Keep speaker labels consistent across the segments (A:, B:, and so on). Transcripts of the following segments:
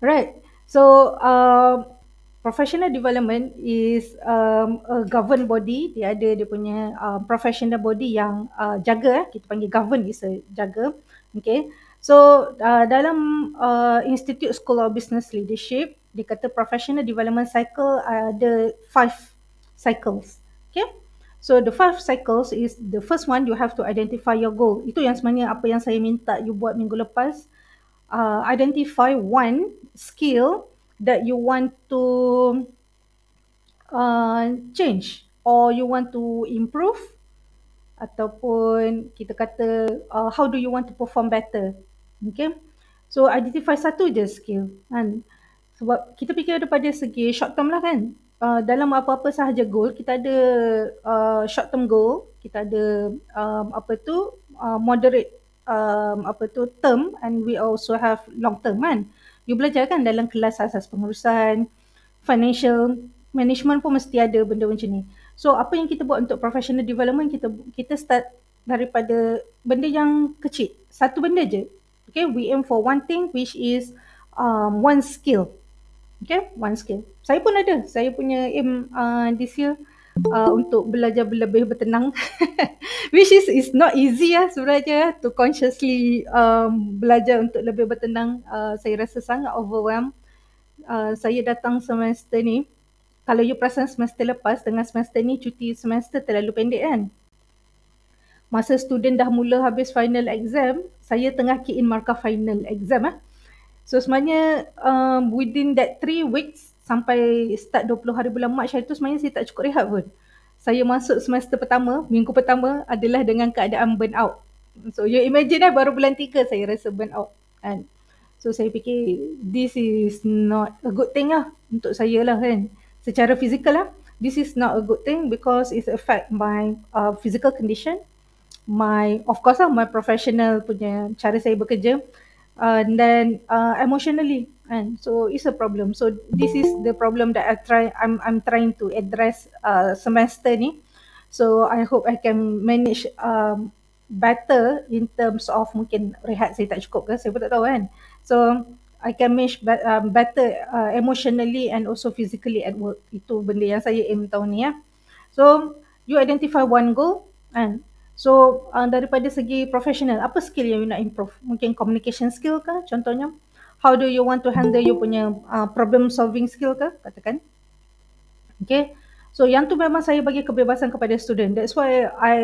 A: right so um professional development is um a govern body dia ada dia punya um, professional body yang uh, jaga eh kita panggil govern is a jaga okay so uh, dalam uh, institute school of business leadership dia kata professional development cycle ada five cycles okay So the five cycles is the first one you have to identify your goal. Itu yang sebenarnya apa yang saya minta you buat minggu lepas uh, identify one skill that you want to uh, change or you want to improve ataupun kita kata uh, how do you want to perform better okay so identify satu je skill kan sebab kita fikir daripada segi short term lah kan uh, dalam apa-apa sahaja goal kita ada uh, short term goal kita ada um, apa tu uh, moderate um, apa tu term and we also have long term kan. You belajar kan dalam kelas asas pengurusan, financial management pun mesti ada benda macam ni. So apa yang kita buat untuk professional development kita kita start daripada benda yang kecil. Satu benda je. Okay, we aim for one thing which is um, one skill. Okay, one skill. Saya pun ada. Saya punya aim uh, this year uh, untuk belajar lebih bertenang which is is not easy ya sebenarnya ya, to consciously um, belajar untuk lebih bertenang uh, saya rasa sangat overwhelm. uh, saya datang semester ni kalau you perasan semester lepas dengan semester ni cuti semester terlalu pendek kan masa student dah mula habis final exam saya tengah key in markah final exam eh? so sebenarnya um, within that three weeks sampai start 20 hari bulan Mac hari tu sebenarnya saya tak cukup rehat pun. Saya masuk semester pertama, minggu pertama adalah dengan keadaan burn out. So you imagine lah baru bulan tiga saya rasa burn out kan. So saya fikir this is not a good thing lah untuk saya lah kan. Secara fizikal lah. This is not a good thing because it affect my uh, physical condition. My, of course lah, my professional punya cara saya bekerja. Uh, and then uh, emotionally, And so it's a problem so this is the problem that i try i'm i'm trying to address uh, semester ni so i hope i can manage um, better in terms of mungkin rehat saya tak cukup ke saya pun tak tahu kan so i can manage be- um, better uh, emotionally and also physically at work itu benda yang saya aim tahun ni ya so you identify one goal And So uh, daripada segi profesional, apa skill yang you nak improve? Mungkin communication skill kah contohnya? how do you want to handle you punya uh, problem solving skill ke katakan okay so yang tu memang saya bagi kebebasan kepada student that's why i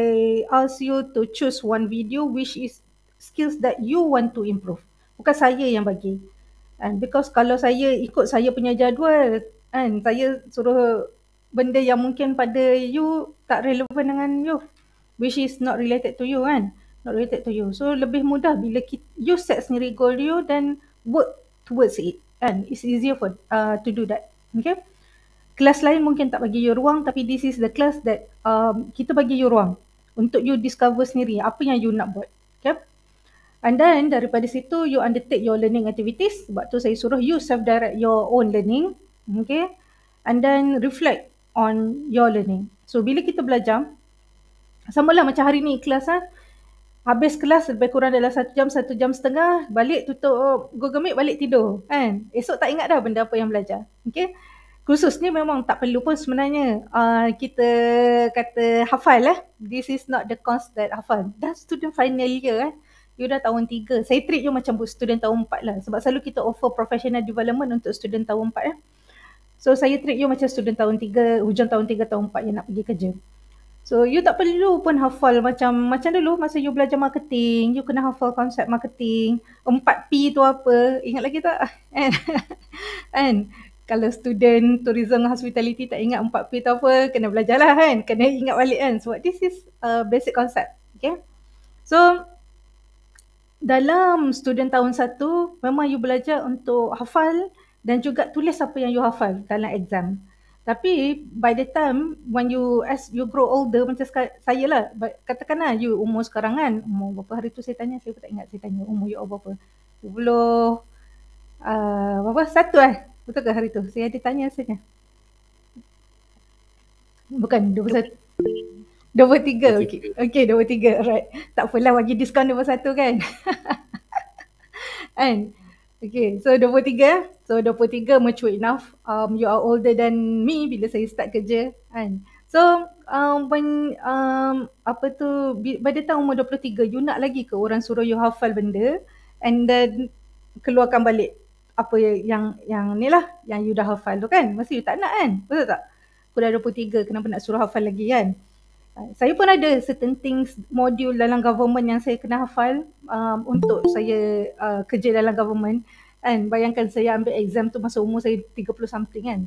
A: ask you to choose one video which is skills that you want to improve bukan saya yang bagi and because kalau saya ikut saya punya jadual and saya suruh benda yang mungkin pada you tak relevan dengan you which is not related to you kan not related to you so lebih mudah bila you set sendiri goal you then work towards it and it's easier for uh, to do that okay kelas lain mungkin tak bagi you ruang tapi this is the class that um, kita bagi you ruang untuk you discover sendiri apa yang you nak buat okay And then daripada situ you undertake your learning activities sebab tu saya suruh you self direct your own learning okay and then reflect on your learning so bila kita belajar samalah macam hari ni kelas ah Habis kelas lebih kurang dalam satu jam, satu jam setengah, balik tutup oh, Google Meet, balik tidur. Kan? Esok tak ingat dah benda apa yang belajar. Okay? Kursus ni memang tak perlu pun sebenarnya uh, kita kata hafal lah. Eh? This is not the course that hafal. Dah student final year kan. Eh? You dah tahun tiga. Saya treat you macam student tahun empat lah. Sebab selalu kita offer professional development untuk student tahun empat. Eh? So saya treat you macam student tahun tiga, hujung tahun tiga tahun empat yang nak pergi kerja. So you tak perlu pun hafal macam macam dulu masa you belajar marketing, you kena hafal konsep marketing, 4P tu apa, ingat lagi tak? And, and Kalau student tourism hospitality tak ingat 4P tu apa, kena belajar lah kan? Kena ingat balik kan? so, this is a basic concept. Okay? So dalam student tahun satu memang you belajar untuk hafal dan juga tulis apa yang you hafal dalam exam. Tapi by the time when you as you grow older macam saya lah katakanlah you umur sekarang kan umur berapa hari tu saya tanya saya pun tak ingat saya tanya umur you berapa 20 uh, berapa satu eh betul ke hari tu saya ada tanya saya bukan tiga okay okey okey tiga alright tak apalah bagi diskon satu kan and Okay, so 23 eh. So 23 mature enough. Um, you are older than me bila saya start kerja kan. So um, when, um, apa tu, pada tahun umur 23, you nak lagi ke orang suruh you hafal benda and then keluarkan balik apa yang yang ni lah yang you dah hafal tu kan. masih you tak nak kan. Betul tak? Kau dah 23, kenapa nak suruh hafal lagi kan? Eh, saya pun ada certain things modul dalam government yang saya kena hafal um, untuk saya uh, kerja dalam government kan bayangkan saya ambil exam tu masa umur saya 30 something kan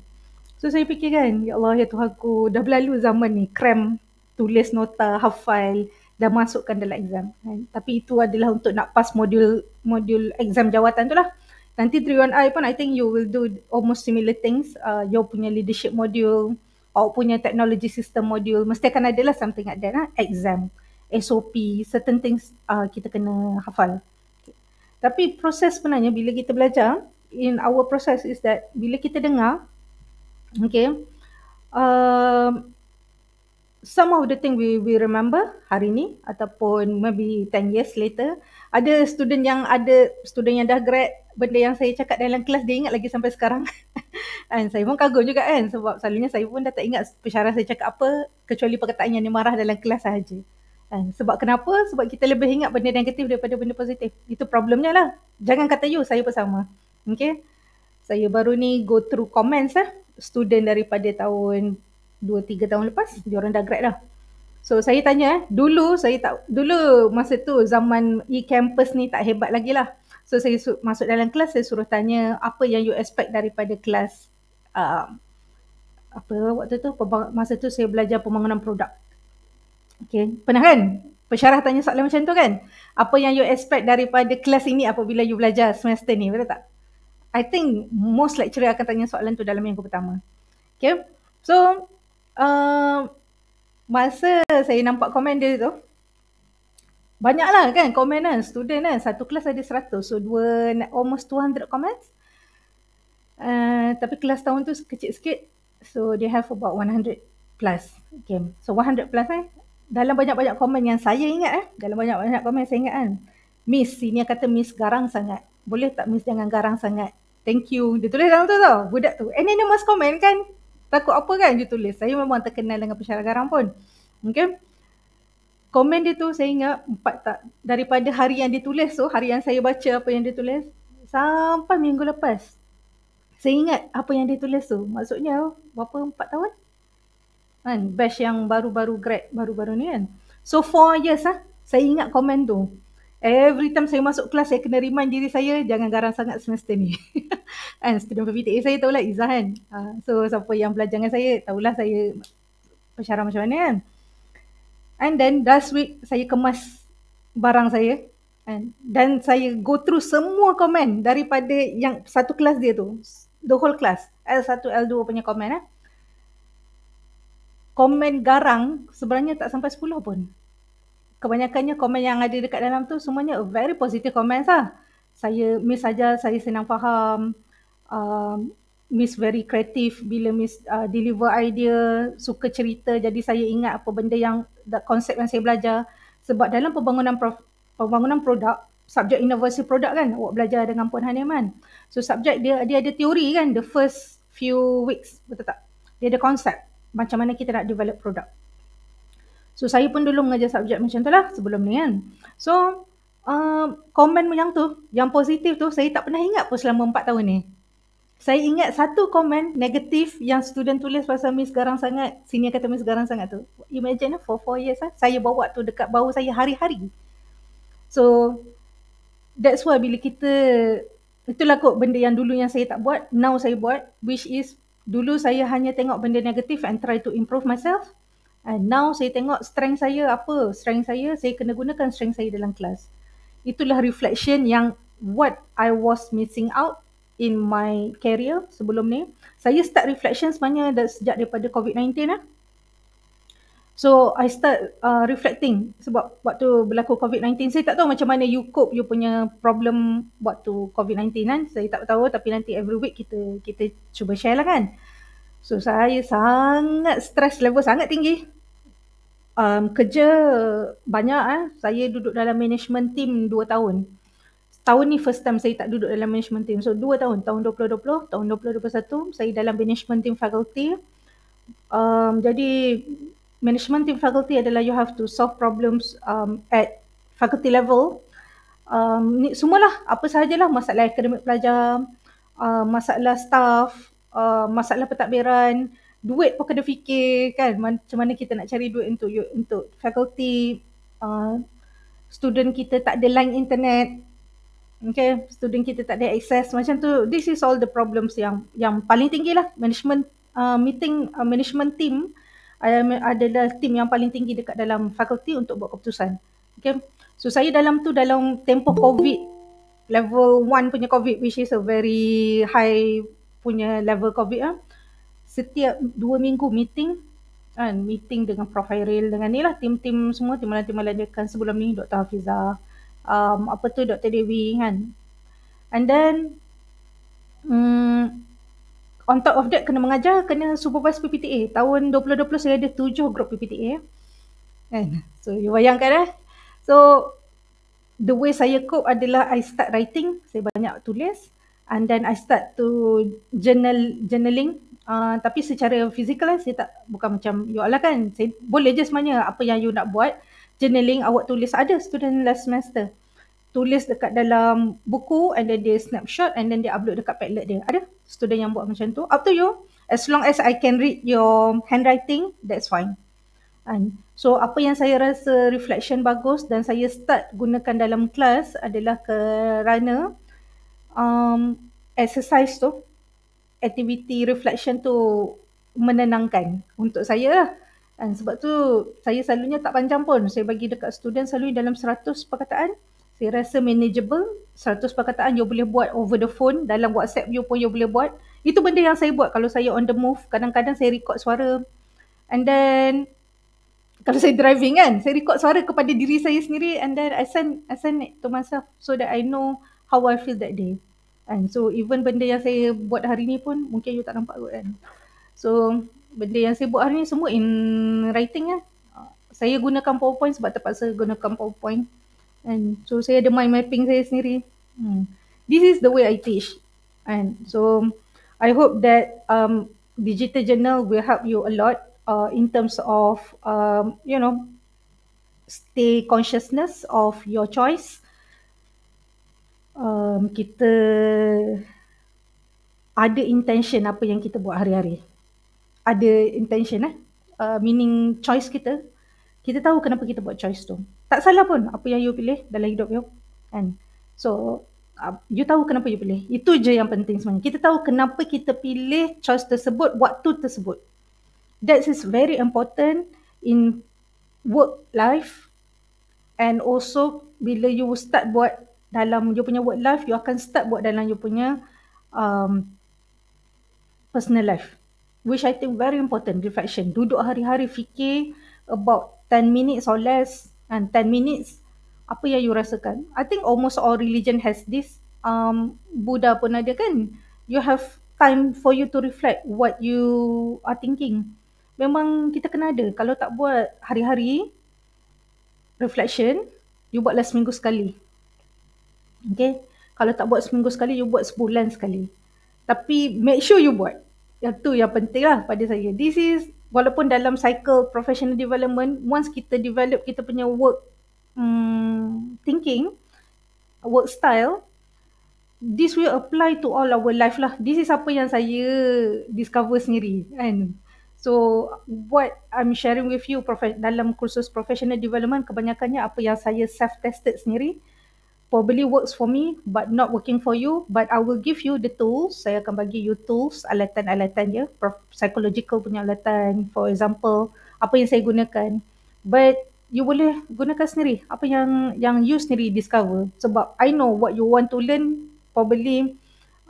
A: so saya fikir kan ya Allah ya aku dah berlalu zaman ni cram tulis nota hafal dan masukkan dalam exam kan tapi itu adalah untuk nak pass modul modul exam jawatan tu lah nanti 3 I pun I think you will do almost similar things uh, your punya leadership module awak punya technology system module mesti akan ada lah something ada lah exam SOP certain things uh, kita kena hafal okay. tapi proses sebenarnya bila kita belajar in our process is that bila kita dengar okay uh, some of the thing we we remember hari ni ataupun maybe 10 years later ada student yang ada student yang dah grad benda yang saya cakap dalam kelas dia ingat lagi sampai sekarang. And saya pun kagum juga kan sebab selalunya saya pun dah tak ingat persyarah saya cakap apa kecuali perkataan yang dia marah dalam kelas sahaja. And sebab kenapa? Sebab kita lebih ingat benda negatif daripada benda positif. Itu problemnya lah. Jangan kata you, saya pun sama. Okay. Saya baru ni go through comments lah. Student daripada tahun 2-3 tahun lepas, dia orang dah grad dah. So saya tanya eh, dulu saya tak, dulu masa tu zaman e-campus ni tak hebat lagi lah. So saya masuk dalam kelas saya suruh tanya apa yang you expect daripada kelas uh, apa waktu tu masa tu saya belajar pembangunan produk. Okay. Pernah kan? Pesyarah tanya soalan macam tu kan? Apa yang you expect daripada kelas ini apabila you belajar semester ni? Betul tak? I think most lecturer akan tanya soalan tu dalam minggu pertama. Okay. So, uh, masa saya nampak komen dia tu, Banyaklah kan komen kan student kan satu kelas ada 100 so dua almost 200 comments. Uh, tapi kelas tahun tu kecil sikit so they have about 100 plus okay. so 100 plus eh dalam banyak-banyak komen yang saya ingat eh dalam banyak-banyak komen saya ingat kan miss sini kata miss garang sangat boleh tak miss jangan garang sangat thank you dia tulis dalam tu tau budak tu eh, anonymous komen kan takut apa kan dia tulis saya memang terkenal dengan pesara garang pun okay komen dia tu saya ingat empat tak daripada hari yang dia tulis tu hari yang saya baca apa yang dia tulis sampai minggu lepas saya ingat apa yang dia tulis tu maksudnya oh, berapa empat tahun kan best yang baru-baru grad baru-baru ni kan so four years ah saya ingat komen tu Every time saya masuk kelas, saya kena remind diri saya jangan garang sangat semester ni. And student PPTA saya tahulah Izzah kan. Ah, so siapa yang belajar dengan saya, tahulah saya persyarah macam mana kan. And then last week saya kemas barang saya and dan saya go through semua komen daripada yang satu kelas dia tu. The whole class. L1, L2 punya komen eh. Komen garang sebenarnya tak sampai 10 pun. Kebanyakannya komen yang ada dekat dalam tu semuanya very positive comments lah. Saya miss saja saya senang faham. Um, Miss very creative bila Miss uh, deliver idea, suka cerita. Jadi saya ingat apa benda yang konsep yang saya belajar. Sebab dalam pembangunan prof, pembangunan produk, subjek inovasi produk kan awak belajar dengan Puan Haniman. So subjek dia dia ada teori kan the first few weeks betul tak? Dia ada konsep macam mana kita nak develop produk. So saya pun dulu mengajar subjek macam tu lah sebelum ni kan. So uh, komen yang tu, yang positif tu saya tak pernah ingat pun selama 4 tahun ni. Saya ingat satu komen negatif yang student tulis pasal Miss Garang sangat, senior kata Miss Garang sangat tu. Imagine lah, for four years lah, saya bawa tu dekat bau saya hari-hari. So, that's why bila kita, itulah kot benda yang dulu yang saya tak buat, now saya buat, which is dulu saya hanya tengok benda negatif and try to improve myself. And now saya tengok strength saya apa, strength saya, saya kena gunakan strength saya dalam kelas. Itulah reflection yang what I was missing out in my career sebelum ni. Saya start reflection sebenarnya dah sejak daripada COVID-19 lah. So, I start uh, reflecting sebab waktu berlaku COVID-19. Saya tak tahu macam mana you cope you punya problem waktu COVID-19 kan. Saya tak tahu tapi nanti every week kita kita cuba share lah kan. So, saya sangat stress level sangat tinggi. Um, kerja banyak eh. Saya duduk dalam management team 2 tahun tahun ni first time saya tak duduk dalam management team. So dua tahun, tahun 2020, tahun 2021 saya dalam management team faculty. Um, jadi management team faculty adalah you have to solve problems um, at faculty level. Um, ni, semualah, apa sahajalah masalah akademik pelajar, uh, masalah staff, uh, masalah pentadbiran, duit pun kena fikir kan macam mana kita nak cari duit untuk untuk faculty uh, student kita tak ada line internet okay student kita tak ada access macam tu this is all the problems yang yang paling tinggi lah management uh, meeting uh, management team uh, adalah team yang paling tinggi dekat dalam fakulti untuk buat keputusan okay so saya dalam tu dalam tempoh covid level 1 punya covid which is a very high punya level covid lah. setiap 2 minggu meeting kan meeting dengan prof Hairil dengan ni lah team-team semua team malam-team malam sebelum ni Dr. Hafizah um, apa tu Dr. Dewi kan. And then um, on top of that kena mengajar, kena supervise PPTA. Tahun 2020 saya ada tujuh grup PPTA. Eh. Kan? So you bayangkan eh. So the way saya cope adalah I start writing, saya banyak tulis and then I start to journal journaling uh, tapi secara fizikal eh, saya tak bukan macam you all lah kan saya boleh je sebenarnya apa yang you nak buat journaling awak tulis ada student last semester tulis dekat dalam buku and then dia snapshot and then dia upload dekat padlet dia ada student yang buat macam tu up to you as long as i can read your handwriting that's fine and so apa yang saya rasa reflection bagus dan saya start gunakan dalam kelas adalah kerana um exercise tu activity reflection tu menenangkan untuk saya lah And sebab tu saya selalunya tak panjang pun. Saya bagi dekat student selalu dalam 100 perkataan. Saya rasa manageable. 100 perkataan you boleh buat over the phone. Dalam WhatsApp you pun you boleh buat. Itu benda yang saya buat kalau saya on the move. Kadang-kadang saya record suara. And then kalau saya driving kan, saya record suara kepada diri saya sendiri and then I send, I send it to myself so that I know how I feel that day. And so even benda yang saya buat hari ni pun mungkin you tak nampak kot kan. So benda yang saya buat hari ni semua in writing lah. Saya gunakan PowerPoint sebab terpaksa gunakan PowerPoint. And so saya ada mind mapping saya sendiri. Hmm. This is the way I teach. And so I hope that um, digital journal will help you a lot uh, in terms of um, you know stay consciousness of your choice. Um, kita ada intention apa yang kita buat hari-hari ada intention eh uh, meaning choice kita kita tahu kenapa kita buat choice tu tak salah pun apa yang you pilih dalam hidup you And so uh, you tahu kenapa you pilih. Itu je yang penting sebenarnya. Kita tahu kenapa kita pilih choice tersebut, waktu tersebut. That is very important in work life and also bila you start buat dalam you punya work life, you akan start buat dalam you punya um, personal life which I think very important reflection duduk hari-hari fikir about 10 minutes or less and 10 minutes apa yang you rasakan I think almost all religion has this um, Buddha pun ada kan you have time for you to reflect what you are thinking memang kita kena ada kalau tak buat hari-hari reflection you buat buatlah minggu sekali okay kalau tak buat seminggu sekali you buat sebulan sekali tapi make sure you buat yang tu yang penting lah pada saya. This is walaupun dalam cycle professional development, once kita develop kita punya work um, thinking, work style, this will apply to all our life lah. This is apa yang saya discover sendiri And So what I'm sharing with you dalam kursus professional development kebanyakannya apa yang saya self tested sendiri probably works for me but not working for you but I will give you the tools saya akan bagi you tools alatan-alatan ya psychological punya alatan for example apa yang saya gunakan but you boleh gunakan sendiri apa yang yang you sendiri discover sebab I know what you want to learn probably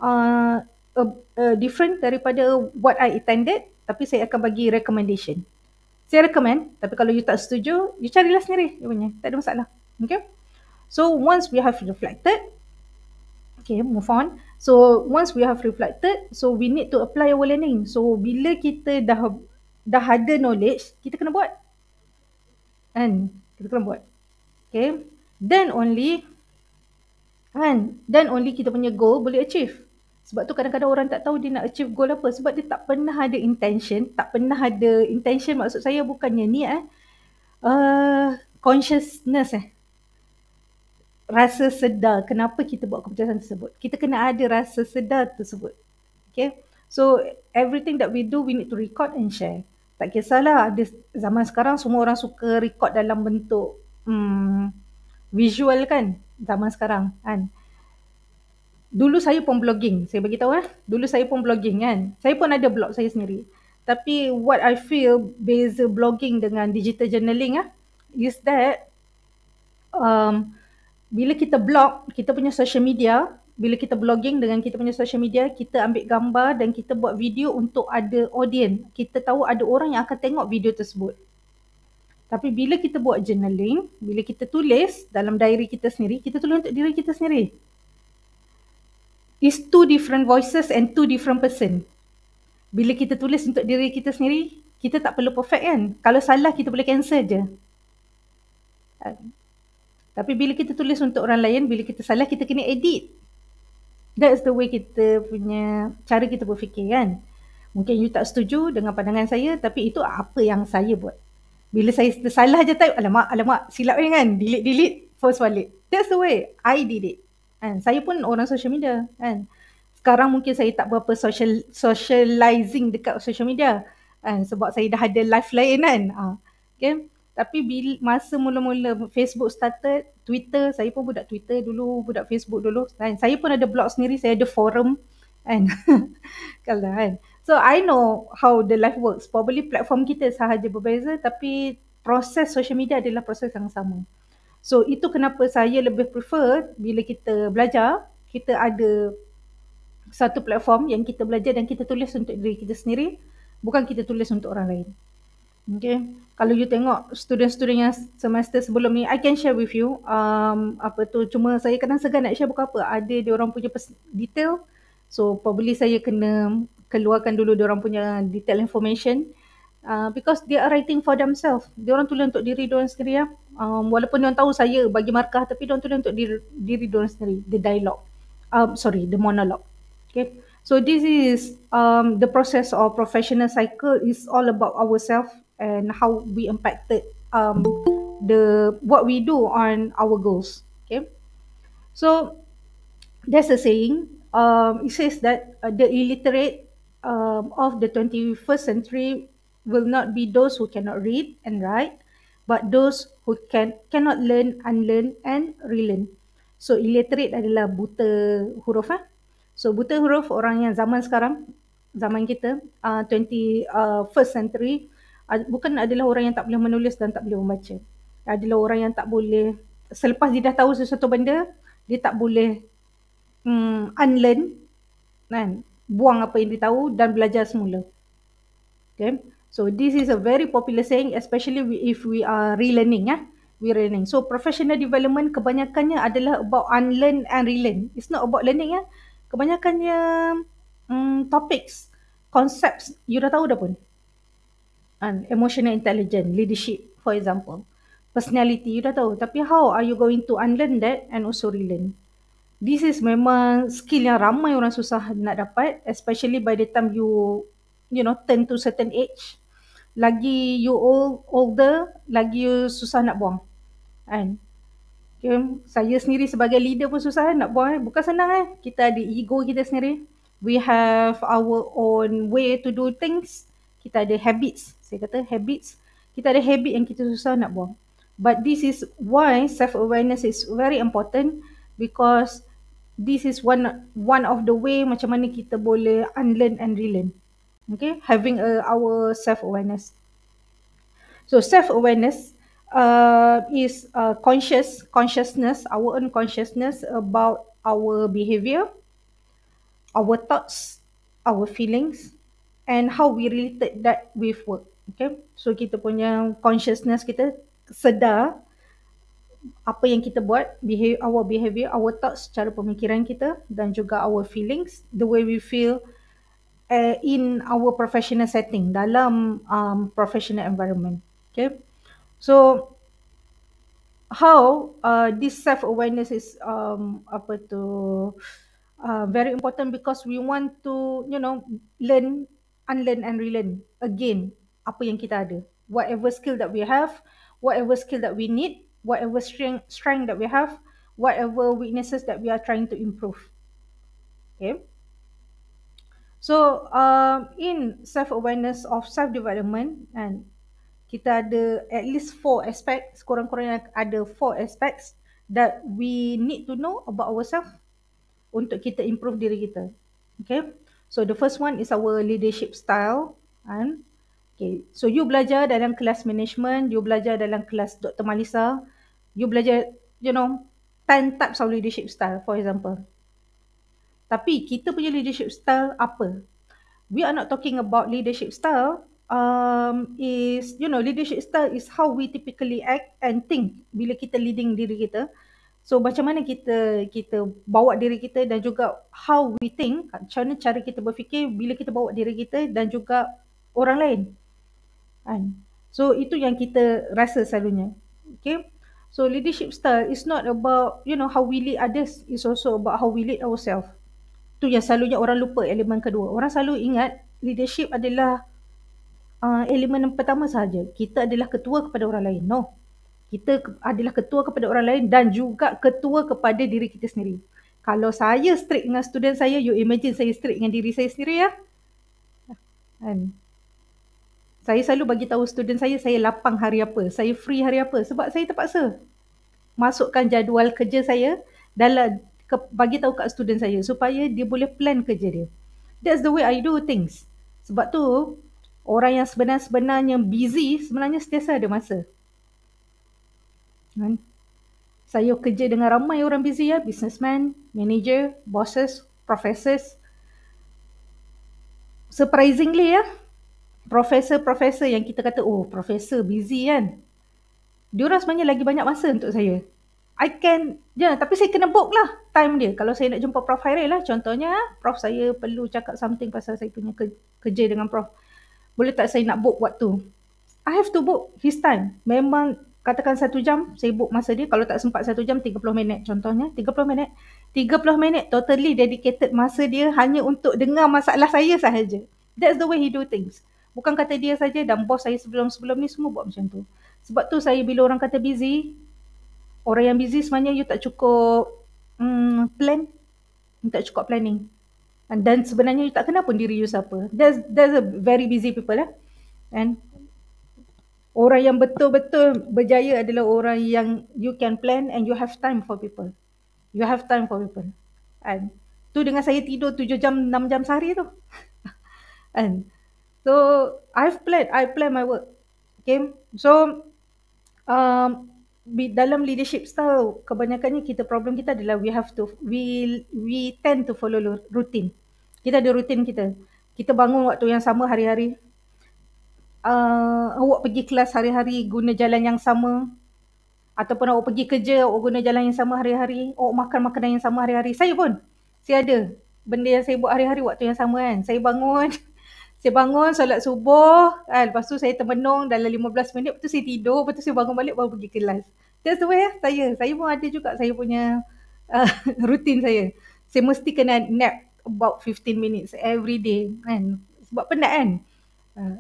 A: uh, a, a different daripada what I intended. tapi saya akan bagi recommendation saya recommend tapi kalau you tak setuju you carilah sendiri you punya tak ada masalah okay So once we have reflected, okay, move on. So once we have reflected, so we need to apply our learning. So bila kita dah dah ada knowledge, kita kena buat. And kita kena buat. Okay. Then only kan then only kita punya goal boleh achieve. Sebab tu kadang-kadang orang tak tahu dia nak achieve goal apa sebab dia tak pernah ada intention, tak pernah ada intention maksud saya bukannya ni eh. Uh, consciousness eh rasa sedar kenapa kita buat keputusan tersebut. Kita kena ada rasa sedar tersebut. Okay. So everything that we do we need to record and share. Tak kisahlah ada zaman sekarang semua orang suka record dalam bentuk hmm, visual kan zaman sekarang kan. Dulu saya pun blogging. Saya bagi tahu eh. Dulu saya pun blogging kan. Saya pun ada blog saya sendiri. Tapi what I feel beza blogging dengan digital journaling ah is that um, bila kita blog kita punya social media bila kita blogging dengan kita punya social media kita ambil gambar dan kita buat video untuk ada audience kita tahu ada orang yang akan tengok video tersebut tapi bila kita buat journaling bila kita tulis dalam diary kita sendiri kita tulis untuk diri kita sendiri It's two different voices and two different person bila kita tulis untuk diri kita sendiri kita tak perlu perfect kan kalau salah kita boleh cancel je tapi bila kita tulis untuk orang lain, bila kita salah, kita kena edit. That's the way kita punya, cara kita berfikir kan. Mungkin you tak setuju dengan pandangan saya, tapi itu apa yang saya buat. Bila saya salah je type, alamak, alamak, silap kan. Delete, delete, first balik. That's the way I did it. And saya pun orang social media kan. Sekarang mungkin saya tak berapa social socializing dekat social media. And sebab saya dah ada life lain kan. Ah, okay. Tapi bila masa mula-mula Facebook started, Twitter, saya pun budak Twitter dulu, budak Facebook dulu. Kan? Saya pun ada blog sendiri, saya ada forum. Kan? Kalau kan. So I know how the life works. Probably platform kita sahaja berbeza tapi proses social media adalah proses yang sama. So itu kenapa saya lebih prefer bila kita belajar, kita ada satu platform yang kita belajar dan kita tulis untuk diri kita sendiri bukan kita tulis untuk orang lain. Okay. Kalau you tengok student-student yang semester sebelum ni, I can share with you um, apa tu. Cuma saya kadang segan nak share bukan apa. Ada dia orang punya detail. So probably saya kena keluarkan dulu dia orang punya detail information. Uh, because they are writing for themselves. Dia orang tulis untuk diri dia sendiri ya. Um, walaupun dia tahu saya bagi markah tapi dia orang tulis untuk diri, diri dia orang sendiri. The dialogue. Um, sorry, the monologue. Okay. So this is um, the process of professional cycle is all about ourselves and how we impacted um, the what we do on our goals. Okay, so there's a saying. Um, it says that uh, the illiterate um, of the 21st century will not be those who cannot read and write, but those who can cannot learn, unlearn, and relearn. So illiterate adalah buta huruf. Eh? So buta huruf orang yang zaman sekarang, zaman kita, uh, 21st uh, century, bukan adalah orang yang tak boleh menulis dan tak boleh membaca. Adalah orang yang tak boleh selepas dia dah tahu sesuatu benda, dia tak boleh um, unlearn kan, buang apa yang dia tahu dan belajar semula. Okay. So this is a very popular saying especially if we are relearning ah. We relearning. So professional development kebanyakannya adalah about unlearn and relearn. It's not about learning ya. Kebanyakannya um, topics, concepts you dah tahu dah pun and emotional intelligence, leadership, for example, personality, you dah tahu. Tapi how are you going to unlearn that and also relearn? This is memang skill yang ramai orang susah nak dapat, especially by the time you, you know, turn to certain age. Lagi you old, older, lagi you susah nak buang. And okay, saya sendiri sebagai leader pun susah nak buang. Eh? Bukan senang eh. Kita ada ego kita sendiri. We have our own way to do things. Kita ada habits saya kata habits kita ada habit yang kita susah nak buang but this is why self awareness is very important because this is one one of the way macam mana kita boleh unlearn and relearn okay having a, our self awareness so self awareness uh, is a uh, conscious consciousness our own consciousness about our behavior our thoughts our feelings and how we relate that with work Okay. So kita punya consciousness kita sedar apa yang kita buat, behavior, our behavior, our thoughts secara pemikiran kita dan juga our feelings, the way we feel uh, in our professional setting, dalam um, professional environment. Okay. So how uh, this self awareness is um, apa tu uh, very important because we want to you know learn unlearn and relearn again apa yang kita ada. Whatever skill that we have, whatever skill that we need, whatever strength strength that we have, whatever weaknesses that we are trying to improve. Okay. So um, in self awareness of self development and kita ada at least four aspects, kurang-kurangnya ada four aspects that we need to know about ourselves untuk kita improve diri kita. Okay. So the first one is our leadership style and Okay. So you belajar dalam kelas management, you belajar dalam kelas Dr. Malisa, you belajar, you know, 10 types of leadership style, for example. Tapi kita punya leadership style apa? We are not talking about leadership style. Um, is, you know, leadership style is how we typically act and think bila kita leading diri kita. So macam mana kita kita bawa diri kita dan juga how we think, macam mana cara kita berfikir bila kita bawa diri kita dan juga orang lain kan so itu yang kita rasa selalunya okay so leadership style is not about you know how we lead others it's also about how we lead ourselves tu yang selalunya orang lupa elemen kedua orang selalu ingat leadership adalah uh, elemen yang pertama saja kita adalah ketua kepada orang lain no kita adalah ketua kepada orang lain dan juga ketua kepada diri kita sendiri kalau saya strict dengan student saya you imagine saya strict dengan diri saya sendiri ya kan saya selalu bagi tahu student saya saya lapang hari apa, saya free hari apa sebab saya terpaksa masukkan jadual kerja saya dalam ke, bagi tahu kat student saya supaya dia boleh plan kerja dia. That's the way I do things. Sebab tu orang yang sebenar-sebenarnya busy sebenarnya sentiasa ada masa. Kan? Saya kerja dengan ramai orang busy ya, businessman, manager, bosses, professors. Surprisingly ya, profesor-profesor yang kita kata oh profesor busy kan diorang sebenarnya lagi banyak masa untuk saya I can yeah, tapi saya kena book lah time dia kalau saya nak jumpa Prof Hairil lah contohnya ah, Prof saya perlu cakap something pasal saya punya ke- kerja dengan Prof boleh tak saya nak book waktu I have to book his time memang katakan satu jam saya book masa dia kalau tak sempat satu jam 30 minit contohnya 30 minit 30 minit totally dedicated masa dia hanya untuk dengar masalah saya sahaja. That's the way he do things bukan kata dia saja dan bos saya sebelum-sebelum ni semua buat macam tu. Sebab tu saya bila orang kata busy, orang yang busy sebenarnya you tak cukup hmm, plan, you tak cukup planning. Dan sebenarnya you tak kenal pun diri you siapa. There's, there's a very busy people lah. And orang yang betul-betul berjaya adalah orang yang you can plan and you have time for people. You have time for people. And tu dengan saya tidur 7 jam, 6 jam sehari tu. and So I've planned, I plan my work. Okay. So um dalam leadership style kebanyakannya kita problem kita adalah we have to we we tend to follow routine. Kita ada routine kita. Kita bangun waktu yang sama hari-hari. Uh, awak pergi kelas hari-hari guna jalan yang sama. Ataupun awak pergi kerja, awak guna jalan yang sama hari-hari. Awak makan makanan yang sama hari-hari. Saya pun. Saya ada. Benda yang saya buat hari-hari waktu yang sama kan. Saya bangun saya bangun solat subuh eh, lepas tu saya termenung dalam 15 minit lepas tu saya tidur lepas tu saya bangun balik baru pergi kelas that's the way ya, saya saya pun ada juga saya punya uh, ah, rutin saya saya mesti kena nap about 15 minutes every day kan sebab penat kan uh,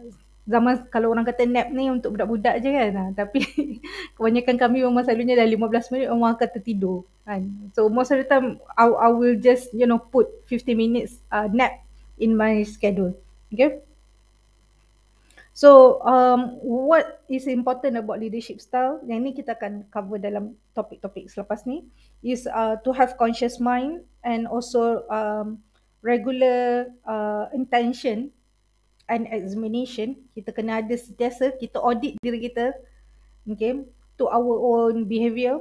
A: zaman kalau orang kata nap ni untuk budak-budak je kan ha, tapi kebanyakan kami memang selalunya dah 15 minit orang akan tertidur kan so most of the time I, I will just you know put 15 minutes uh, nap in my schedule Okay. So um, what is important about leadership style? Yang ni kita akan cover dalam topik-topik selepas ni is uh, to have conscious mind and also um, regular uh, intention and examination. Kita kena ada sentiasa kita audit diri kita, okay, to our own behavior,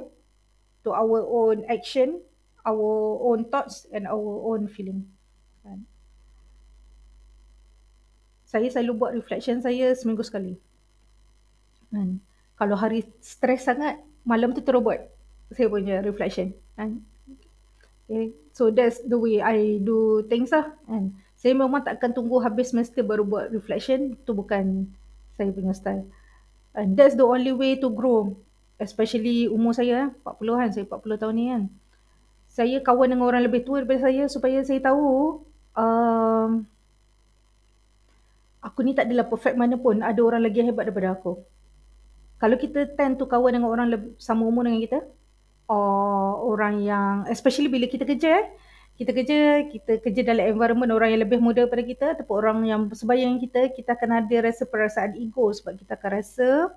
A: to our own action, our own thoughts and our own feeling. saya selalu buat reflection saya seminggu sekali. Kan? Kalau hari stres sangat, malam tu terus buat saya punya reflection. Kan? Okay. So that's the way I do things lah. Kan? Saya memang tak akan tunggu habis semester baru buat reflection. Tu bukan saya punya style. And that's the only way to grow. Especially umur saya, 40-an. Eh, saya 40 tahun ni kan. Saya kawan dengan orang lebih tua daripada saya supaya saya tahu uh, aku ni tak adalah perfect mana pun ada orang lagi hebat daripada aku kalau kita tend to kawan dengan orang sama umur dengan kita or orang yang especially bila kita kerja eh kita kerja kita kerja dalam environment orang yang lebih muda daripada kita ataupun orang yang sebaya dengan kita kita akan ada rasa perasaan ego sebab kita akan rasa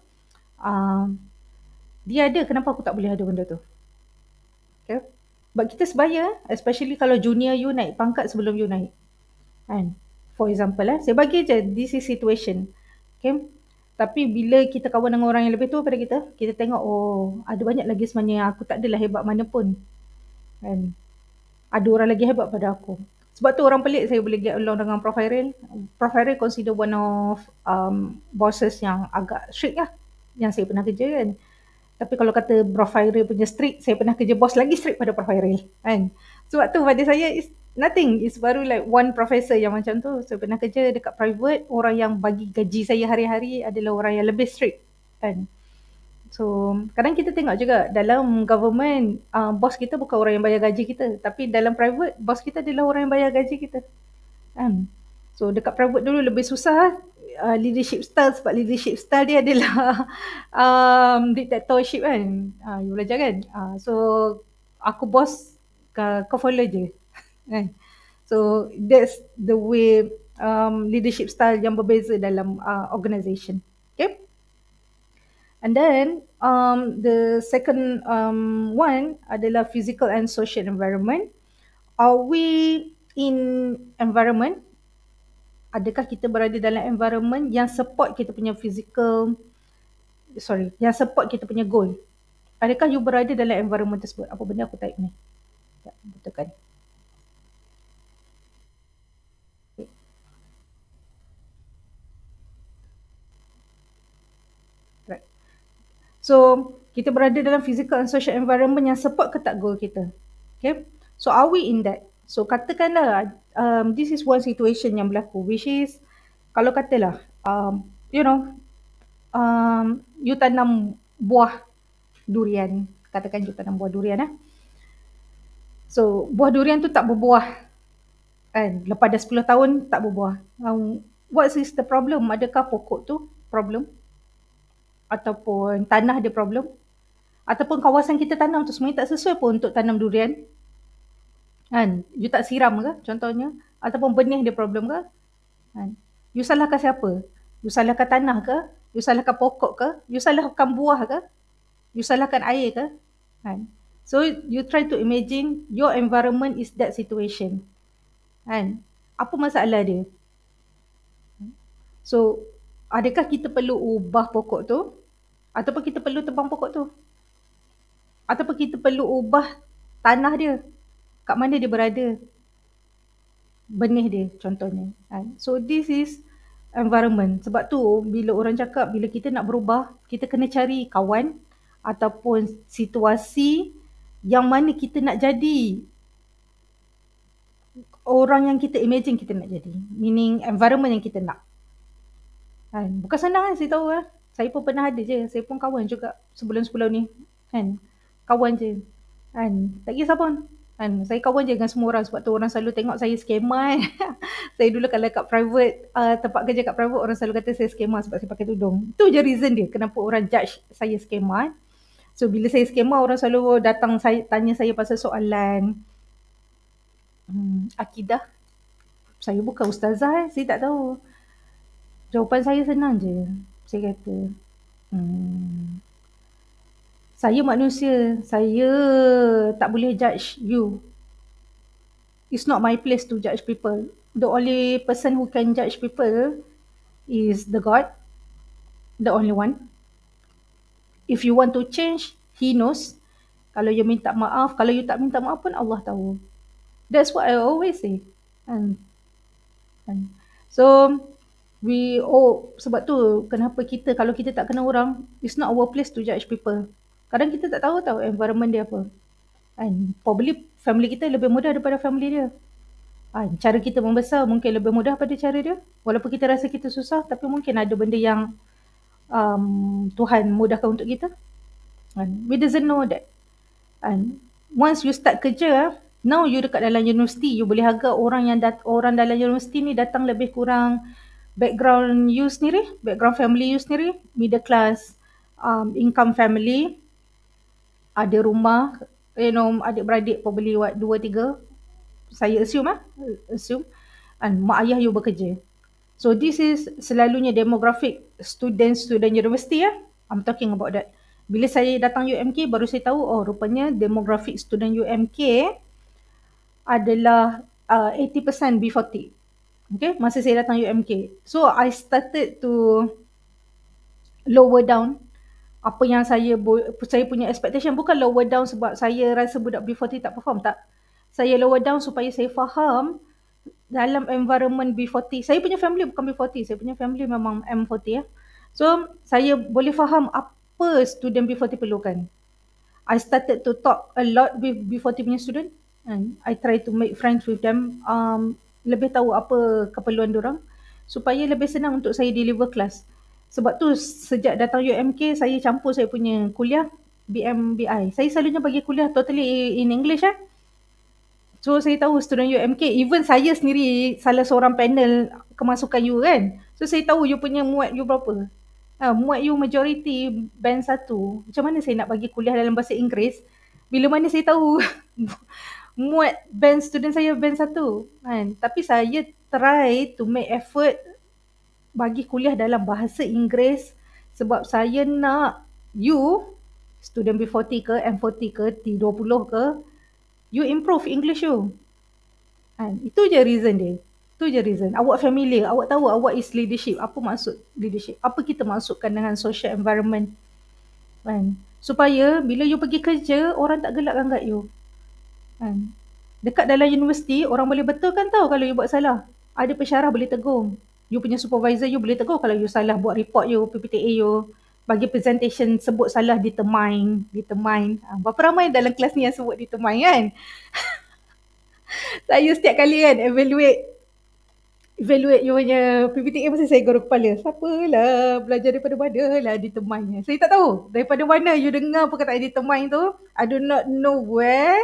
A: um, dia ada kenapa aku tak boleh ada benda tu okay sebab kita sebaya especially kalau junior you naik pangkat sebelum you naik kan For example lah, saya bagi je this is situation. Okay. Tapi bila kita kawan dengan orang yang lebih tua pada kita, kita tengok oh ada banyak lagi sebenarnya yang aku tak adalah hebat mana pun. Kan? Ada orang lagi hebat pada aku. Sebab tu orang pelik saya boleh get along dengan Prof. Hairil. Prof. Hairil consider one of um, bosses yang agak strict lah yang saya pernah kerja kan. Tapi kalau kata Prof. Hairil punya strict, saya pernah kerja bos lagi strict pada Prof. Hairil. Kan? Sebab tu pada saya, nothing It's baru like one professor yang macam tu so pernah kerja dekat private orang yang bagi gaji saya hari-hari adalah orang yang lebih strict kan so kadang kita tengok juga dalam government uh, bos kita bukan orang yang bayar gaji kita tapi dalam private bos kita adalah orang yang bayar gaji kita kan so dekat private dulu lebih susah uh, leadership style sebab leadership style dia adalah um dictatorship kan uh, you belajar kan uh, so aku bos uh, kau follow je Eh. So that's the way um, leadership style yang berbeza dalam uh, organisation. Okay. And then um, the second um, one adalah physical and social environment. Are we in environment? Adakah kita berada dalam environment yang support kita punya physical sorry, yang support kita punya goal? Adakah you berada dalam environment tersebut? Apa benda aku type ni? Tak, betul kan? So kita berada dalam physical and social environment yang support ke tak goal kita. Okay. So are we in that? So katakanlah um, this is one situation yang berlaku which is kalau katalah um, you know um, you tanam buah durian. Katakan you tanam buah durian eh. So buah durian tu tak berbuah. Kan? Lepas dah 10 tahun tak berbuah. Um, what is the problem? Adakah pokok tu problem? ataupun tanah dia problem ataupun kawasan kita tanam tu semuanya tak sesuai pun untuk tanam durian kan you tak siram ke contohnya ataupun benih dia problem ke kan you salahkan siapa you salahkan tanah ke you salahkan pokok ke you salahkan buah ke you salahkan air ke kan so you try to imagine your environment is that situation kan apa masalah dia so adakah kita perlu ubah pokok tu Ataupun kita perlu tebang pokok tu. Ataupun kita perlu ubah tanah dia. Kat mana dia berada. Benih dia contohnya. Ha, so this is environment. Sebab tu bila orang cakap bila kita nak berubah, kita kena cari kawan ataupun situasi yang mana kita nak jadi orang yang kita imagine kita nak jadi. Meaning environment yang kita nak. Ha, bukan senang kan saya tahu lah. Eh? saya pun pernah ada je saya pun kawan juga sebelum-sebelum ni kan kawan je kan tak kisah pun kan saya kawan je dengan semua orang sebab tu orang selalu tengok saya skema eh. kan saya dulu kalau kat private uh, tempat kerja kat private orang selalu kata saya skema sebab saya pakai tudung tu je reason dia kenapa orang judge saya skema eh. so bila saya skema orang selalu datang saya tanya saya pasal soalan hmm, akidah saya bukan ustazah eh. saya tak tahu Jawapan saya senang je saya kata hmm, saya manusia saya tak boleh judge you it's not my place to judge people the only person who can judge people is the god the only one if you want to change he knows kalau you minta maaf kalau you tak minta maaf pun Allah tahu that's what i always say and, and so we oh sebab tu kenapa kita kalau kita tak kenal orang it's not our place to judge people kadang kita tak tahu tau environment dia apa and probably family kita lebih mudah daripada family dia and cara kita membesar mungkin lebih mudah pada cara dia walaupun kita rasa kita susah tapi mungkin ada benda yang um, Tuhan mudahkan untuk kita and we doesn't know that and once you start kerja now you dekat dalam universiti you boleh harga orang yang dat- orang dalam universiti ni datang lebih kurang background you sendiri, background family you sendiri, middle class, um, income family, ada rumah, you know, adik-beradik pun beli what, dua, tiga. Saya assume lah, assume. And mak ayah you bekerja. So this is selalunya demographic student-student university ya. I'm talking about that. Bila saya datang UMK baru saya tahu oh rupanya demographic student UMK adalah uh, 80% B40 okay, masa saya datang UMK. So I started to lower down apa yang saya saya punya expectation bukan lower down sebab saya rasa budak B40 tak perform tak. Saya lower down supaya saya faham dalam environment B40. Saya punya family bukan B40, saya punya family memang M40 ya. So saya boleh faham apa student B40 perlukan. I started to talk a lot with B40 punya student and I try to make friends with them um, lebih tahu apa keperluan orang supaya lebih senang untuk saya deliver kelas. Sebab tu sejak datang UMK saya campur saya punya kuliah BMBI. Saya selalunya bagi kuliah totally in English eh. So saya tahu student UMK even saya sendiri salah seorang panel kemasukan you kan. So saya tahu you punya muat you berapa. Ha, muat you majority band satu. Macam mana saya nak bagi kuliah dalam bahasa Inggeris bila mana saya tahu muat band student saya band satu kan tapi saya try to make effort bagi kuliah dalam bahasa Inggeris sebab saya nak you student B40 ke M40 ke T20 ke you improve English you kan itu je reason dia itu je reason awak familiar awak tahu awak is leadership apa maksud leadership apa kita maksudkan dengan social environment kan supaya bila you pergi kerja orang tak gelak anggap you Kan? Dekat dalam universiti, orang boleh betul kan tau kalau you buat salah. Ada pesyarah boleh tegur. You punya supervisor, you boleh tegur kalau you salah buat report you, PPTA you. Bagi presentation sebut salah determine, determine. Ha, berapa ramai dalam kelas ni yang sebut determine kan? saya setiap kali kan evaluate evaluate you punya PPTA mesti saya guru kepala. Siapalah belajar daripada mana lah determine. Saya tak tahu daripada mana you dengar perkataan determine tu. I do not know where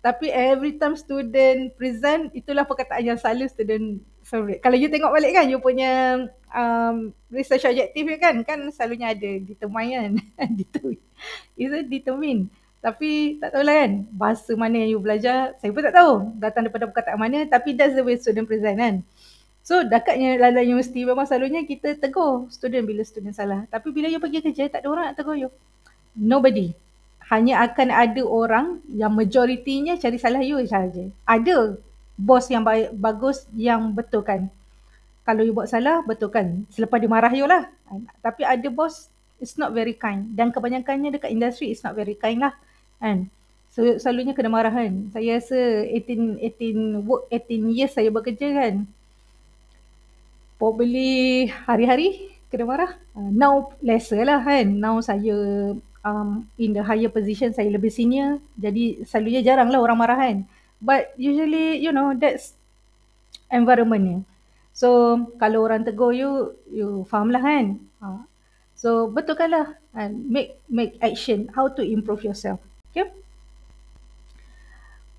A: tapi every time student present, itulah perkataan yang selalu student favorite. Kalau you tengok balik kan, you punya um, research objective kan, kan selalunya ada determine kan. Is it determine? Tapi tak tahulah kan bahasa mana yang you belajar, saya pun tak tahu datang daripada perkataan mana tapi that's the way student present kan. So dekatnya lalai universiti memang selalunya kita tegur student bila student salah. Tapi bila you pergi kerja, tak ada orang nak tegur you. Nobody hanya akan ada orang yang majoritinya cari salah you saja. Ada bos yang baik, bagus yang betulkan. Kalau you buat salah, betulkan. Selepas dia marah you lah. Tapi ada bos, it's not very kind. Dan kebanyakannya dekat industri, it's not very kind lah. Kan? So, selalunya kena marah kan. Saya rasa 18, 18, work 18 years saya bekerja kan. Probably hari-hari kena marah. Uh, now lesser lah kan. Now saya um, in the higher position saya lebih senior jadi selalunya jarang lah orang marah kan but usually you know that's environment ni so kalau orang tegur you you faham lah kan uh, so betul kan lah and make make action how to improve yourself okay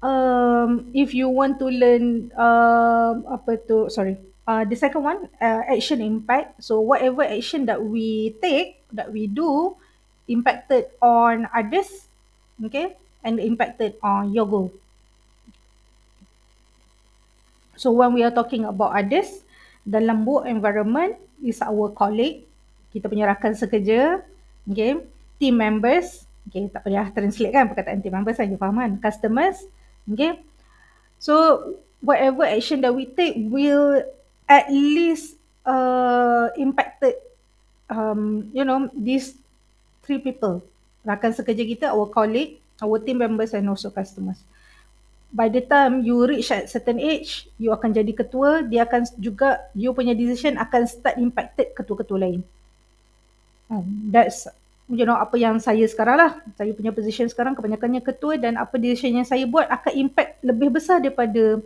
A: um, if you want to learn uh, apa tu sorry Uh, the second one, uh, action impact. So whatever action that we take, that we do, impacted on others okay and impacted on your goal so when we are talking about others dalam work environment is our colleague kita punya rakan sekerja okay team members okay tak payah translate kan perkataan team members saja kan, faham kan customers okay so whatever action that we take will at least uh, impacted um, you know this three people. Rakan sekerja kita, our colleague, our team members and also customers. By the time you reach at certain age, you akan jadi ketua, dia akan juga, you punya decision akan start impacted ketua-ketua lain. Um, that's, you know, apa yang saya sekarang lah. Saya punya position sekarang kebanyakannya ketua dan apa decision yang saya buat akan impact lebih besar daripada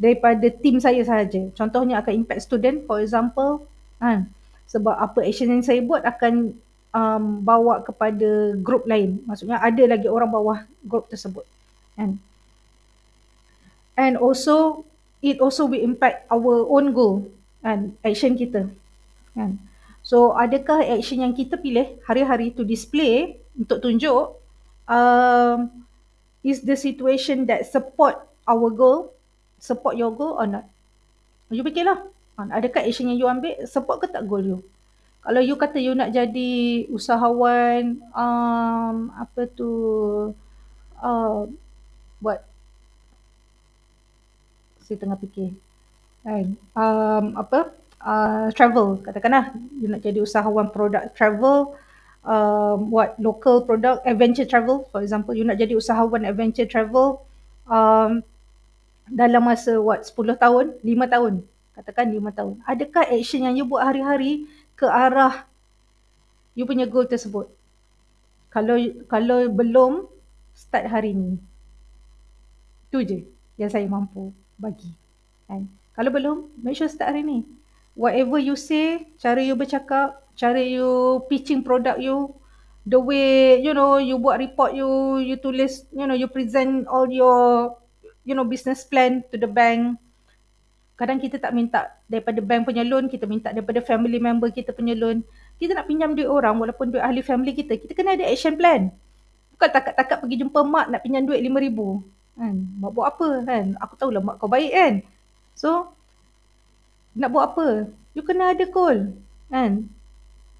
A: daripada team saya saja. Contohnya akan impact student, for example. Ha. Sebab apa action yang saya buat akan um, bawa kepada grup lain. Maksudnya ada lagi orang bawah grup tersebut. And, and also, it also will impact our own goal and action kita. And, so, adakah action yang kita pilih hari-hari to display untuk tunjuk um, is the situation that support our goal, support your goal or not? You fikirlah. Adakah action yang you ambil support ke tak goal you? kalau you kata you nak jadi usahawan um, apa tu um, buat saya tengah fikir kan um, apa uh, travel katakanlah you nak jadi usahawan produk travel um, buat local produk adventure travel for example you nak jadi usahawan adventure travel um, dalam masa what 10 tahun 5 tahun katakan 5 tahun adakah action yang you buat hari-hari ke arah you punya goal tersebut. Kalau kalau belum start hari ni. Tu je yang saya mampu bagi. Kan? Kalau belum, make sure start hari ni. Whatever you say, cara you bercakap, cara you pitching product you, the way you know you buat report you, you tulis, you know you present all your you know business plan to the bank. Kadang kita tak minta daripada bank punya loan kita minta daripada family member kita punya loan kita nak pinjam duit orang walaupun duit ahli family kita kita kena ada action plan bukan takat-takat pergi jumpa mak nak pinjam duit RM5,000 kan mak buat apa kan aku lah mak kau baik kan so nak buat apa you kena ada call kan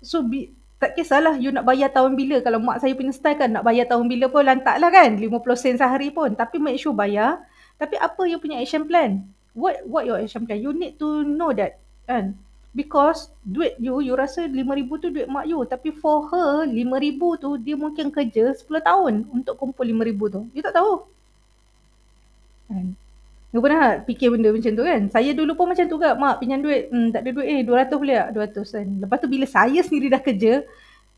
A: so be, tak kisahlah you nak bayar tahun bila kalau mak saya punya style kan nak bayar tahun bila pun lantaklah kan 50 sen sehari pun tapi make sure bayar tapi apa you punya action plan what what your income kan you need to know that kan because duit you you rasa 5000 tu duit mak you tapi for her 5000 tu dia mungkin kerja 10 tahun untuk kumpul 5000 tu you tak tahu kan you pernah fikir benda macam tu kan saya dulu pun macam tu kan mak pinjam duit hmm, tak ada duit eh 200 boleh tak 200 kan lepas tu bila saya sendiri dah kerja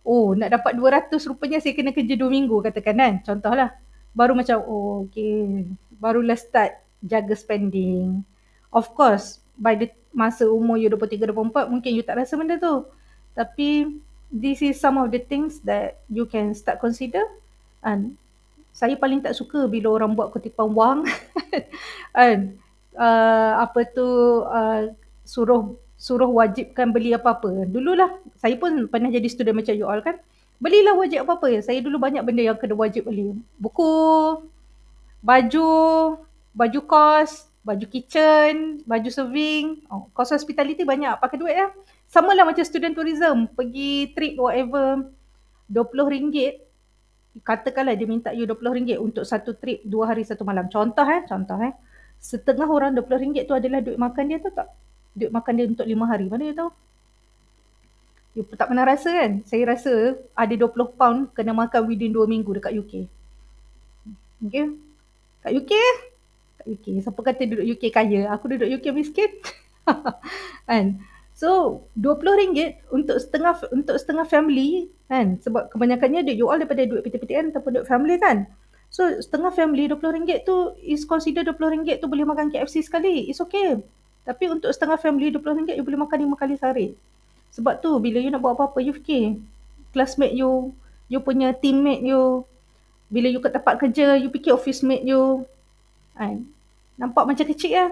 A: oh nak dapat 200 rupanya saya kena kerja 2 minggu katakan kan contohlah baru macam oh okay barulah start jaga spending. Of course, by the masa umur you 23 24 mungkin you tak rasa benda tu. Tapi this is some of the things that you can start consider and saya paling tak suka bila orang buat kutipan wang and uh, apa tu uh, suruh suruh wajibkan beli apa-apa. Dululah saya pun pernah jadi student macam you all kan. Belilah wajib apa-apa Saya dulu banyak benda yang kena wajib beli. Buku, baju, baju kos, baju kitchen, baju serving. Oh, kos hospitality banyak pakai duit ya. Sama lah macam student tourism. Pergi trip whatever RM20. Katakanlah dia minta you RM20 untuk satu trip dua hari satu malam. Contoh eh, contoh eh. Setengah orang RM20 tu adalah duit makan dia tu tak? Duit makan dia untuk lima hari. Mana dia tahu? You tak pernah rasa kan? Saya rasa ada 20 pound kena makan within dua minggu dekat UK. Hmm. Okay? Kat UK? kat UK. Siapa kata duduk UK kaya? Aku duduk UK miskin. kan? so RM20 untuk setengah untuk setengah family kan sebab kebanyakannya dia jual daripada duit PTPTN ataupun duit family kan. So setengah family RM20 tu is consider RM20 tu boleh makan KFC sekali. It's okay. Tapi untuk setengah family RM20 you boleh makan lima kali sehari. Sebab tu bila you nak buat apa-apa you fikir classmate you, you punya teammate you, bila you kat tempat kerja, you fikir office mate you. Kan? nampak macam kecil ya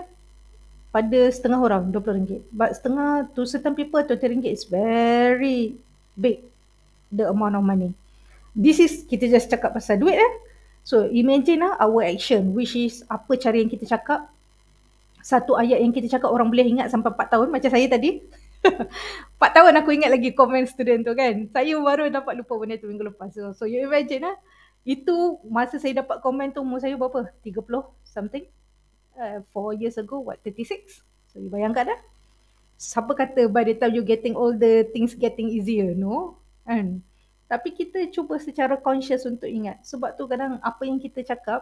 A: pada setengah orang RM20 but setengah to certain people RM20 is very big the amount of money this is kita just cakap pasal duit eh so imagine lah our action which is apa cara yang kita cakap satu ayat yang kita cakap orang boleh ingat sampai 4 tahun macam saya tadi 4 tahun aku ingat lagi komen student tu kan saya baru dapat lupa benda tu minggu lepas so, so you imagine lah itu masa saya dapat komen tu umur saya berapa 30 something uh, 4 years ago what 36 so you bayangkan dah siapa kata by the time you getting older things getting easier no kan tapi kita cuba secara conscious untuk ingat sebab tu kadang apa yang kita cakap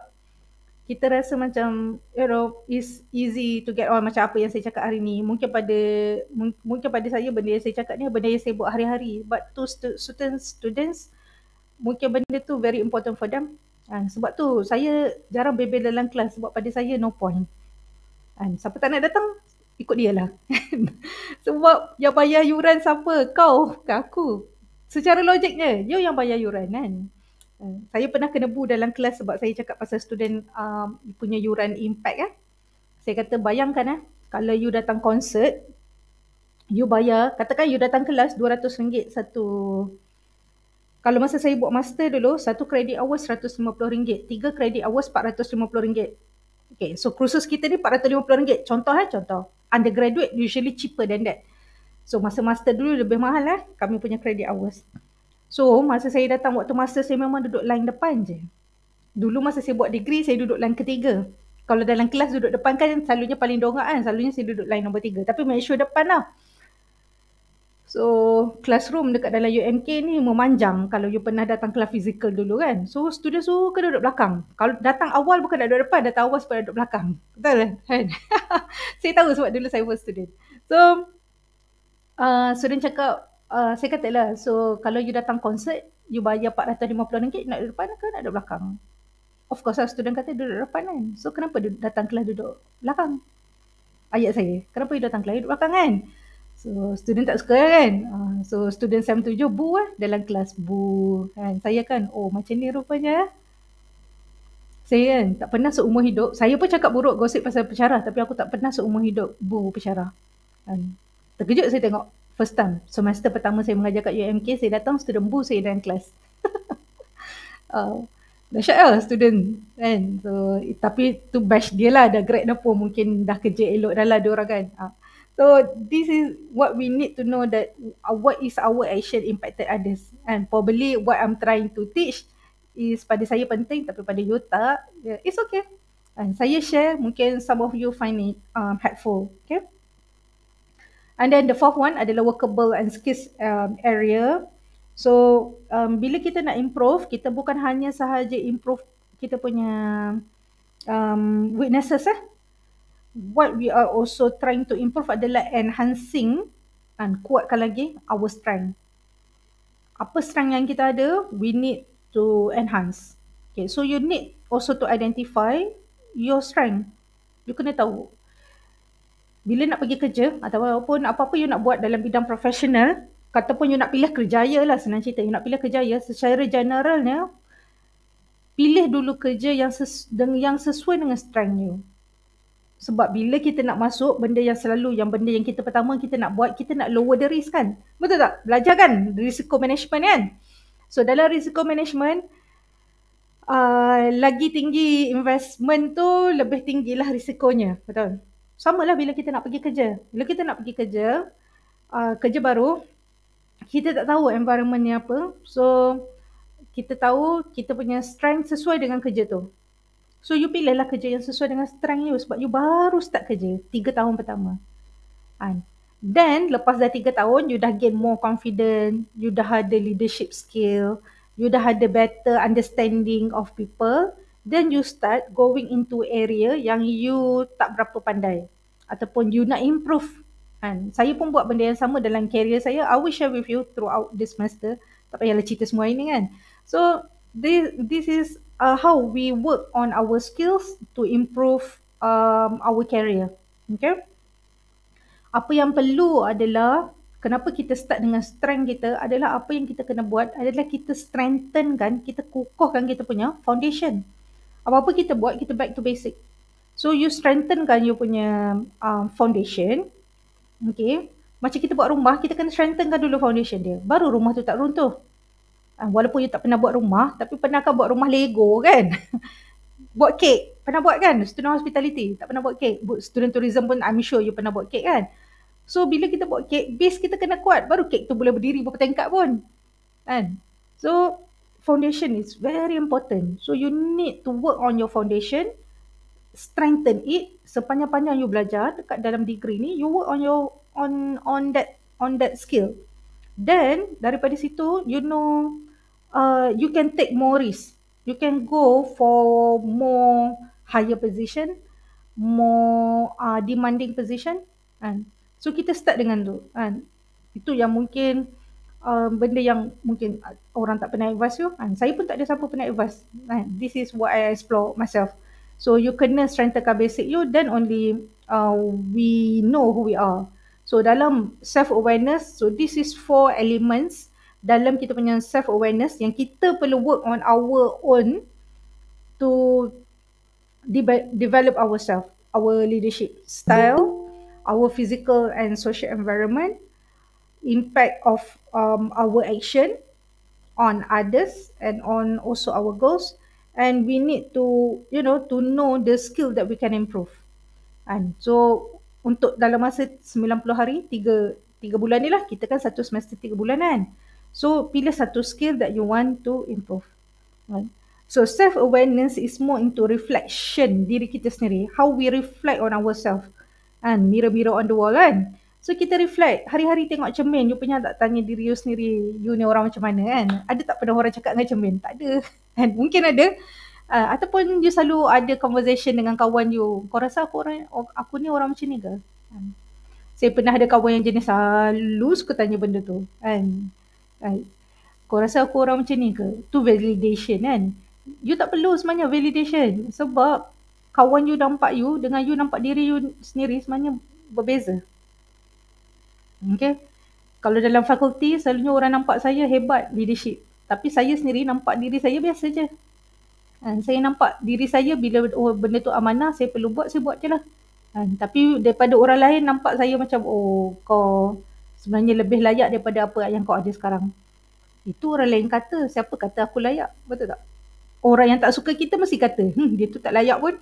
A: kita rasa macam you know is easy to get on macam apa yang saya cakap hari ni mungkin pada mungkin pada saya benda yang saya cakap ni benda yang saya buat hari-hari but to stu- students students mungkin benda tu very important for them Ha, sebab tu saya jarang bebel dalam kelas sebab pada saya no point. Ha, siapa tak nak datang, ikut dia lah. sebab yang bayar yuran siapa? Kau ke aku? Secara logiknya, you yang bayar yuran kan? Ha, saya pernah kena bu dalam kelas sebab saya cakap pasal student um, punya yuran impact kan? Saya kata bayangkan eh, kalau you datang konsert, you bayar, katakan you datang kelas RM200 satu kalau masa saya buat master dulu, satu credit hours RM150, tiga credit hours RM450. Okay, so cruises kita ni RM450. Contoh eh, contoh. Undergraduate usually cheaper than that. So masa master dulu lebih mahal eh, kami punya kredit hours. So masa saya datang waktu master, saya memang duduk line depan je. Dulu masa saya buat degree, saya duduk line ketiga. Kalau dalam kelas duduk depan kan selalunya paling dongak kan. Selalunya saya duduk line nombor tiga. Tapi make sure depan lah. So classroom dekat dalam UMK ni memanjang kalau you pernah datang kelas fizikal dulu kan. So student suka duduk belakang. Kalau datang awal bukan nak duduk depan, datang awal sebab duduk belakang. Betul kan? kan? saya tahu sebab dulu saya first student. So uh, student cakap, uh, saya kata lah, so kalau you datang konsert, you bayar RM450 nak duduk depan ke nak duduk belakang? Of course lah, student kata duduk depan kan. So kenapa datang kelas duduk belakang? Ayat saya, kenapa you datang kelas duduk belakang kan? So student tak suka kan? Uh, so student SEM 7 bu eh, dalam kelas bu kan. Saya kan oh macam ni rupanya eh. Saya kan tak pernah seumur hidup. Saya pun cakap buruk gosip pasal pencarah tapi aku tak pernah seumur hidup bu pencarah. Kan. Terkejut saya tengok first time. Semester pertama saya mengajar kat UMK saya datang student bu saya dalam kelas. uh, ah, dah syak lah student kan. So, tapi tu bash dia lah dah grade dah pun mungkin dah kerja elok dah lah diorang kan. Uh. So this is what we need to know that uh, what is our action impacted others. And probably what I'm trying to teach is pada saya penting tapi pada you tak, yeah, it's okay. And saya share, mungkin some of you find it um, helpful. Okay. And then the fourth one adalah workable and skills um, area. So um, bila kita nak improve, kita bukan hanya sahaja improve kita punya um, weaknesses eh what we are also trying to improve adalah enhancing dan kuatkan lagi our strength. Apa strength yang kita ada, we need to enhance. Okay, so you need also to identify your strength. You kena tahu. Bila nak pergi kerja ataupun apa-apa you nak buat dalam bidang profesional, kata pun you nak pilih kerjaya lah senang cerita. You nak pilih kerjaya secara generalnya, pilih dulu kerja yang, ses- yang sesuai dengan strength you. Sebab bila kita nak masuk benda yang selalu yang benda yang kita pertama kita nak buat kita nak lower the risk kan. Betul tak? Belajar kan risiko management kan. So dalam risiko management uh, lagi tinggi investment tu lebih tinggilah risikonya. Betul? Sama lah bila kita nak pergi kerja. Bila kita nak pergi kerja, uh, kerja baru, kita tak tahu environment ni apa. So, kita tahu kita punya strength sesuai dengan kerja tu. So you pilih lah kerja yang sesuai dengan strength you sebab you baru start kerja tiga tahun pertama. And then lepas dah tiga tahun you dah gain more confident, you dah ada leadership skill, you dah ada better understanding of people, then you start going into area yang you tak berapa pandai ataupun you nak improve. Kan? Saya pun buat benda yang sama dalam career saya. I will share with you throughout this semester. Tak payahlah cerita semua ini kan. So, this, this is uh, how we work on our skills to improve um, our career. Okay. Apa yang perlu adalah kenapa kita start dengan strength kita adalah apa yang kita kena buat adalah kita strengthen kan, kita kukuhkan kita punya foundation. Apa-apa kita buat, kita back to basic. So you strengthen kan you punya um, foundation. Okay. Macam kita buat rumah, kita kena strengthen kan dulu foundation dia. Baru rumah tu tak runtuh. Ah, walaupun you tak pernah buat rumah tapi pernah kan buat rumah Lego kan buat kek pernah buat kan student hospitality tak pernah buat kek student tourism pun I'm sure you pernah buat kek kan so bila kita buat kek base kita kena kuat baru kek tu boleh berdiri berapa tingkat pun kan so foundation is very important so you need to work on your foundation strengthen it sepanjang-panjang you belajar dekat dalam degree ni you work on your on on that on that skill then daripada situ you know Uh, you can take more risk. You can go for more higher position, more uh, demanding position. Kan? So kita start dengan tu. Kan? Itu yang mungkin uh, benda yang mungkin uh, orang tak pernah advise you. Kan? Saya pun tak ada siapa pernah advise. Kan? This is what I explore myself. So you kena strengthenkan basic you then only uh, we know who we are. So dalam self-awareness, so this is four elements dalam kita punya self awareness yang kita perlu work on our own to de- develop ourselves our leadership style our physical and social environment impact of um, our action on others and on also our goals and we need to you know to know the skill that we can improve and so untuk dalam masa 90 hari 3 3 bulan ni lah kita kan satu semester 3 bulan kan So, pilih satu skill that you want to improve. Right? So, self-awareness is more into reflection diri kita sendiri. How we reflect on ourselves. And mirror-mirror on the wall kan. So, kita reflect. Hari-hari tengok cermin, you punya tak tanya diri you sendiri, you ni orang macam mana kan. Ada tak pernah orang cakap dengan cermin? Tak ada. And mungkin ada. Uh, ataupun you selalu ada conversation dengan kawan you. Kau rasa aku, orang, aku ni orang macam ni ke? Kan? saya pernah ada kawan yang jenis ah, selalu suka tanya benda tu. And, Kan? Kau rasa aku orang macam ni ke? Tu validation kan? You tak perlu sebenarnya validation sebab kawan you nampak you dengan you nampak diri you sendiri sebenarnya berbeza. Okay? Kalau dalam fakulti selalunya orang nampak saya hebat leadership. Tapi saya sendiri nampak diri saya biasa je. Dan saya nampak diri saya bila oh, benda tu amanah saya perlu buat saya buat je lah. Dan tapi daripada orang lain nampak saya macam oh kau sebenarnya lebih layak daripada apa yang kau ada sekarang. Itu orang lain kata, siapa kata aku layak? Betul tak? Orang yang tak suka kita mesti kata, hm, dia tu tak layak pun.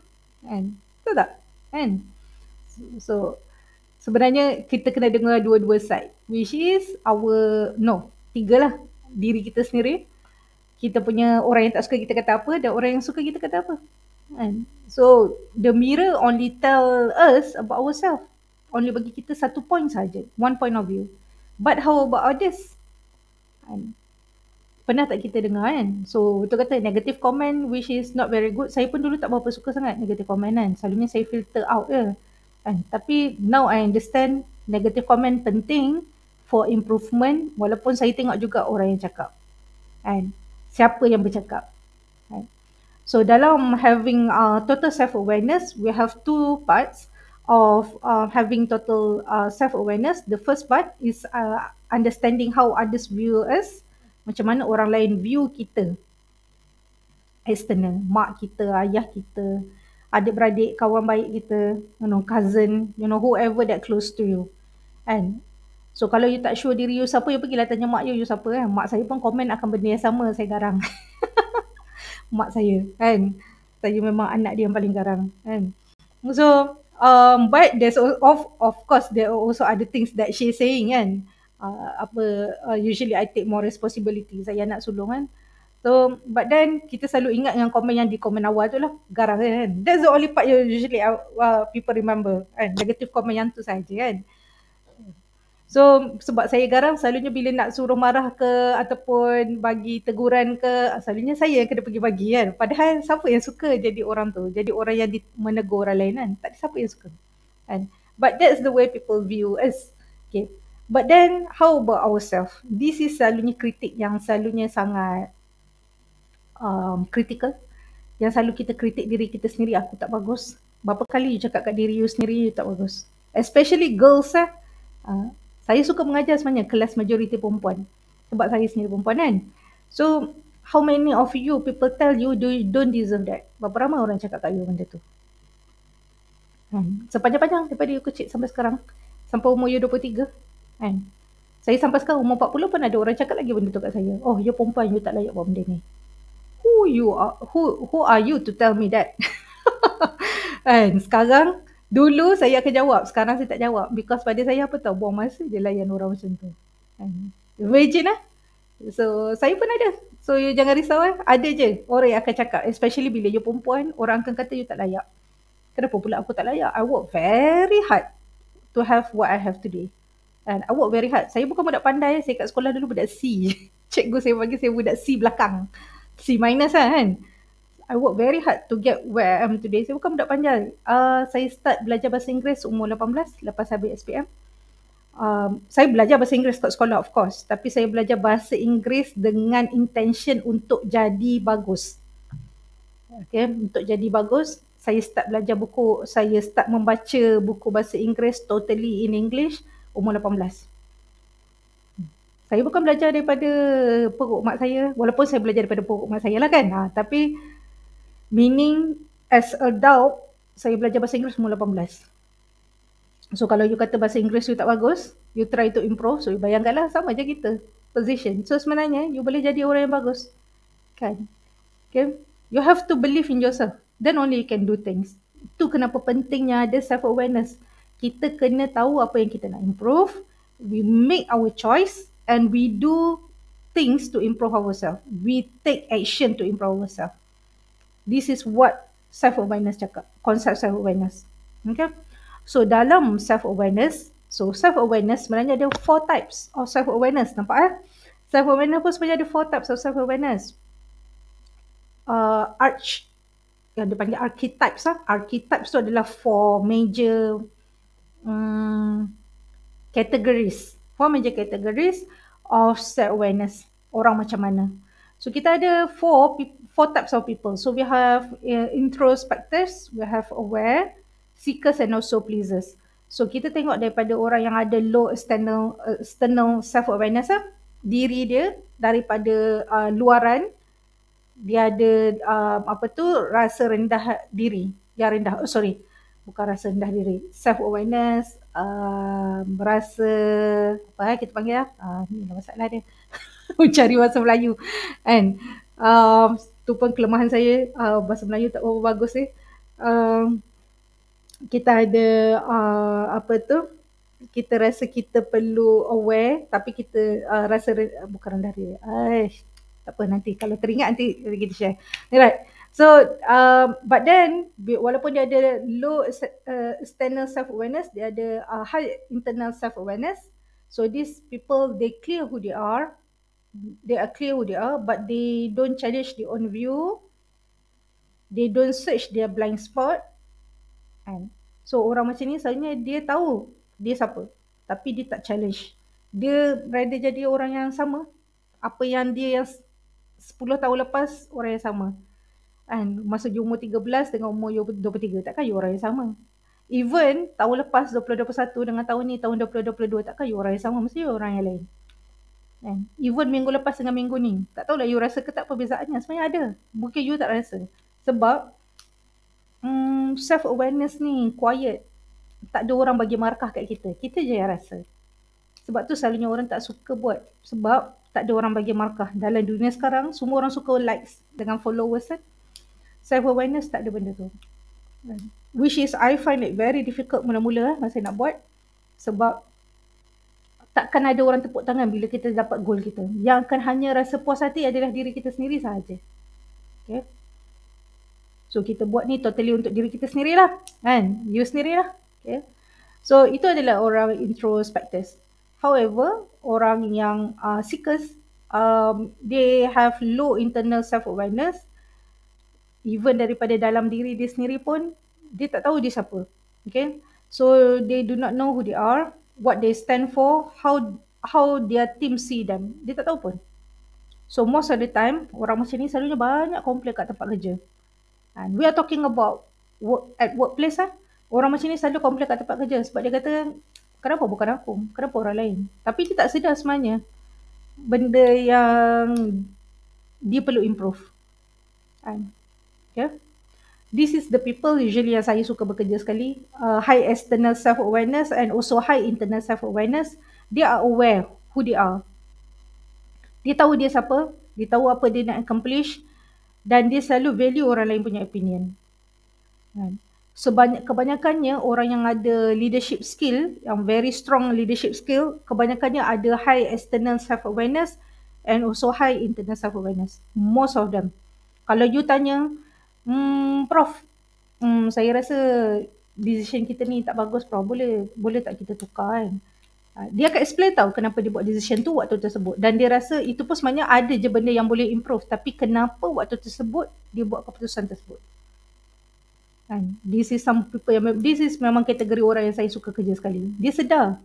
A: Kan? Betul tak? Kan? So, sebenarnya kita kena dengar dua-dua side. Which is our, no, tiga lah. Diri kita sendiri. Kita punya orang yang tak suka kita kata apa dan orang yang suka kita kata apa. And, So, the mirror only tell us about ourselves only bagi kita satu point saja, one point of view. But how about others? And pernah tak kita dengar kan? So betul kata negative comment which is not very good. Saya pun dulu tak berapa suka sangat negative comment kan. Selalunya saya filter out je. Kan? Tapi now I understand negative comment penting for improvement walaupun saya tengok juga orang yang cakap. Kan? Siapa yang bercakap. Kan? So dalam having uh, total self-awareness, we have two parts of uh, having total uh, self awareness the first part is uh, understanding how others view us macam mana orang lain view kita external mak kita ayah kita adik beradik kawan baik kita you know cousin you know whoever that close to you and so kalau you tak sure diri you siapa you pergilah tanya mak you you siapa kan mak saya pun komen akan benda yang sama saya garang mak saya kan saya memang anak dia yang paling garang kan so um but there's of of course there are also other things that she's saying kan uh, apa uh, usually i take more responsibility saya nak sulung kan so but then kita selalu ingat yang komen yang di komen awal tu lah garang kan that's the only part you usually uh, uh people remember kan negative komen yang tu saja kan So sebab saya garang selalunya bila nak suruh marah ke ataupun bagi teguran ke selalunya saya yang kena pergi bagi kan. Padahal siapa yang suka jadi orang tu? Jadi orang yang menegur orang lain kan. Tak ada siapa yang suka. Kan? But that's the way people view us. Okay. But then how about ourselves? This is selalunya kritik yang selalunya sangat um, critical. Yang selalu kita kritik diri kita sendiri aku tak bagus. Berapa kali you cakap kat diri you sendiri you tak bagus. Especially girls eh. Uh, saya suka mengajar sebenarnya kelas majoriti perempuan sebab saya sendiri perempuan kan so how many of you people tell you do you don't deserve that berapa ramai orang cakap kat you benda tu hmm. sepanjang-panjang daripada you kecil sampai sekarang sampai umur you 23 kan saya sampai sekarang umur 40 pun ada orang cakap lagi benda tu kat saya oh you perempuan you tak layak buat benda ni who you are who who are you to tell me that And sekarang Dulu saya akan jawab, sekarang saya tak jawab because pada saya apa tau, buang masa je layan orang macam tu. Kan? Imagine lah. So saya pun ada. So you jangan risau eh. Ada je orang yang akan cakap especially bila you perempuan, orang akan kata you tak layak. Kenapa pula aku tak layak? I work very hard to have what I have today. And I work very hard. Saya bukan budak pandai. Eh. Saya kat sekolah dulu budak C. Cikgu saya panggil saya budak C belakang. C minus lah kan. I work very hard to get where I am today. Saya bukan budak panjang. Uh, saya start belajar bahasa Inggeris umur 18 lepas habis SPM. Um, saya belajar bahasa Inggeris kat sekolah of course. Tapi saya belajar bahasa Inggeris dengan intention untuk jadi bagus. Okay, untuk jadi bagus, saya start belajar buku, saya start membaca buku bahasa Inggeris totally in English umur 18. Saya bukan belajar daripada perut mak saya walaupun saya belajar daripada perut mak saya lah kan ha, tapi Meaning as adult saya belajar bahasa Inggeris umur 18. So kalau you kata bahasa Inggeris you tak bagus, you try to improve. So you bayangkanlah sama je kita position. So sebenarnya you boleh jadi orang yang bagus. Kan? Okay. You have to believe in yourself. Then only you can do things. Itu kenapa pentingnya ada self-awareness. Kita kena tahu apa yang kita nak improve. We make our choice and we do things to improve ourselves. We take action to improve ourselves. This is what self-awareness cakap. concept self-awareness. Okay. So, dalam self-awareness. So, self-awareness sebenarnya ada four types of self-awareness. Nampak eh? Self-awareness pun sebenarnya ada four types of self-awareness. Uh, arch. Yang dipanggil panggil archetypes lah. Archetypes tu adalah four major um, categories. Four major categories of self-awareness. Orang macam mana. So kita ada four four types of people. So we have uh, introspectors, we have aware, seekers and also pleasers. So kita tengok daripada orang yang ada low external uh, external self awareness lah. diri dia daripada uh, luaran dia ada um, apa tu rasa rendah diri yang rendah oh, sorry bukan rasa rendah diri self awareness um, ah, rasa apa eh, kita panggil ah uh, ni lah masalah dia cari bahasa Melayu kan uh, tu pun kelemahan saya uh, bahasa Melayu tak berapa bagus eh. uh, kita ada uh, apa tu kita rasa kita perlu aware tapi kita uh, rasa re- bukan rendah diri Aish, tak apa nanti kalau teringat nanti kita share alright So, uh, but then walaupun dia ada low uh, external self-awareness, dia ada uh, high internal self-awareness. So, these people, they clear who they are they are clear who they are, but they don't challenge their own view. They don't search their blind spot. And so orang macam ni selalunya dia tahu dia siapa. Tapi dia tak challenge. Dia berada jadi orang yang sama. Apa yang dia yang 10 tahun lepas orang yang sama. And masa you umur 13 dengan umur you 23 takkan you orang yang sama. Even tahun lepas 2021 dengan tahun ni tahun 2022 takkan you orang yang sama. Mesti you orang yang lain kan? Even minggu lepas dengan minggu ni Tak tahulah you rasa ke tak perbezaannya Sebenarnya ada Mungkin you tak rasa Sebab um, Self-awareness ni quiet Tak ada orang bagi markah kat kita Kita je yang rasa Sebab tu selalunya orang tak suka buat Sebab tak ada orang bagi markah Dalam dunia sekarang Semua orang suka likes Dengan followers kan? Self-awareness tak ada benda tu kan? Which is I find it very difficult mula-mula eh, masa nak buat Sebab takkan ada orang tepuk tangan bila kita dapat goal kita. Yang akan hanya rasa puas hati adalah diri kita sendiri sahaja. Okay. So kita buat ni totally untuk diri kita sendiri lah. Kan? You sendirilah. Okay. So itu adalah orang introspectors. However, orang yang uh, seekers, um, they have low internal self-awareness. Even daripada dalam diri dia sendiri pun, dia tak tahu dia siapa. Okay. So they do not know who they are what they stand for, how how their team see them. Dia tak tahu pun. So most of the time, orang macam ni selalunya banyak komplain kat tempat kerja. And we are talking about work, at workplace lah. Orang macam ni selalu komplain kat tempat kerja sebab dia kata, kenapa bukan aku? Kenapa orang lain? Tapi dia tak sedar sebenarnya benda yang dia perlu improve. And, yeah? This is the people usually yang saya suka bekerja sekali. Uh, high external self-awareness and also high internal self-awareness. They are aware who they are. Dia tahu dia siapa. Dia tahu apa dia nak accomplish. Dan dia selalu value orang lain punya opinion. Kan? So banyak, kebanyakannya orang yang ada leadership skill, yang very strong leadership skill, kebanyakannya ada high external self-awareness and also high internal self-awareness. Most of them. Kalau you tanya, Hmm, Prof, hmm, saya rasa decision kita ni tak bagus Prof. Boleh boleh tak kita tukar kan? Ah, dia akan explain tau kenapa dia buat decision tu waktu tersebut. Dan dia rasa itu pun sebenarnya ada je benda yang boleh improve. Tapi kenapa waktu tersebut dia buat keputusan tersebut. Kan? This is some people yang, this is memang kategori orang yang saya suka kerja sekali. Dia sedar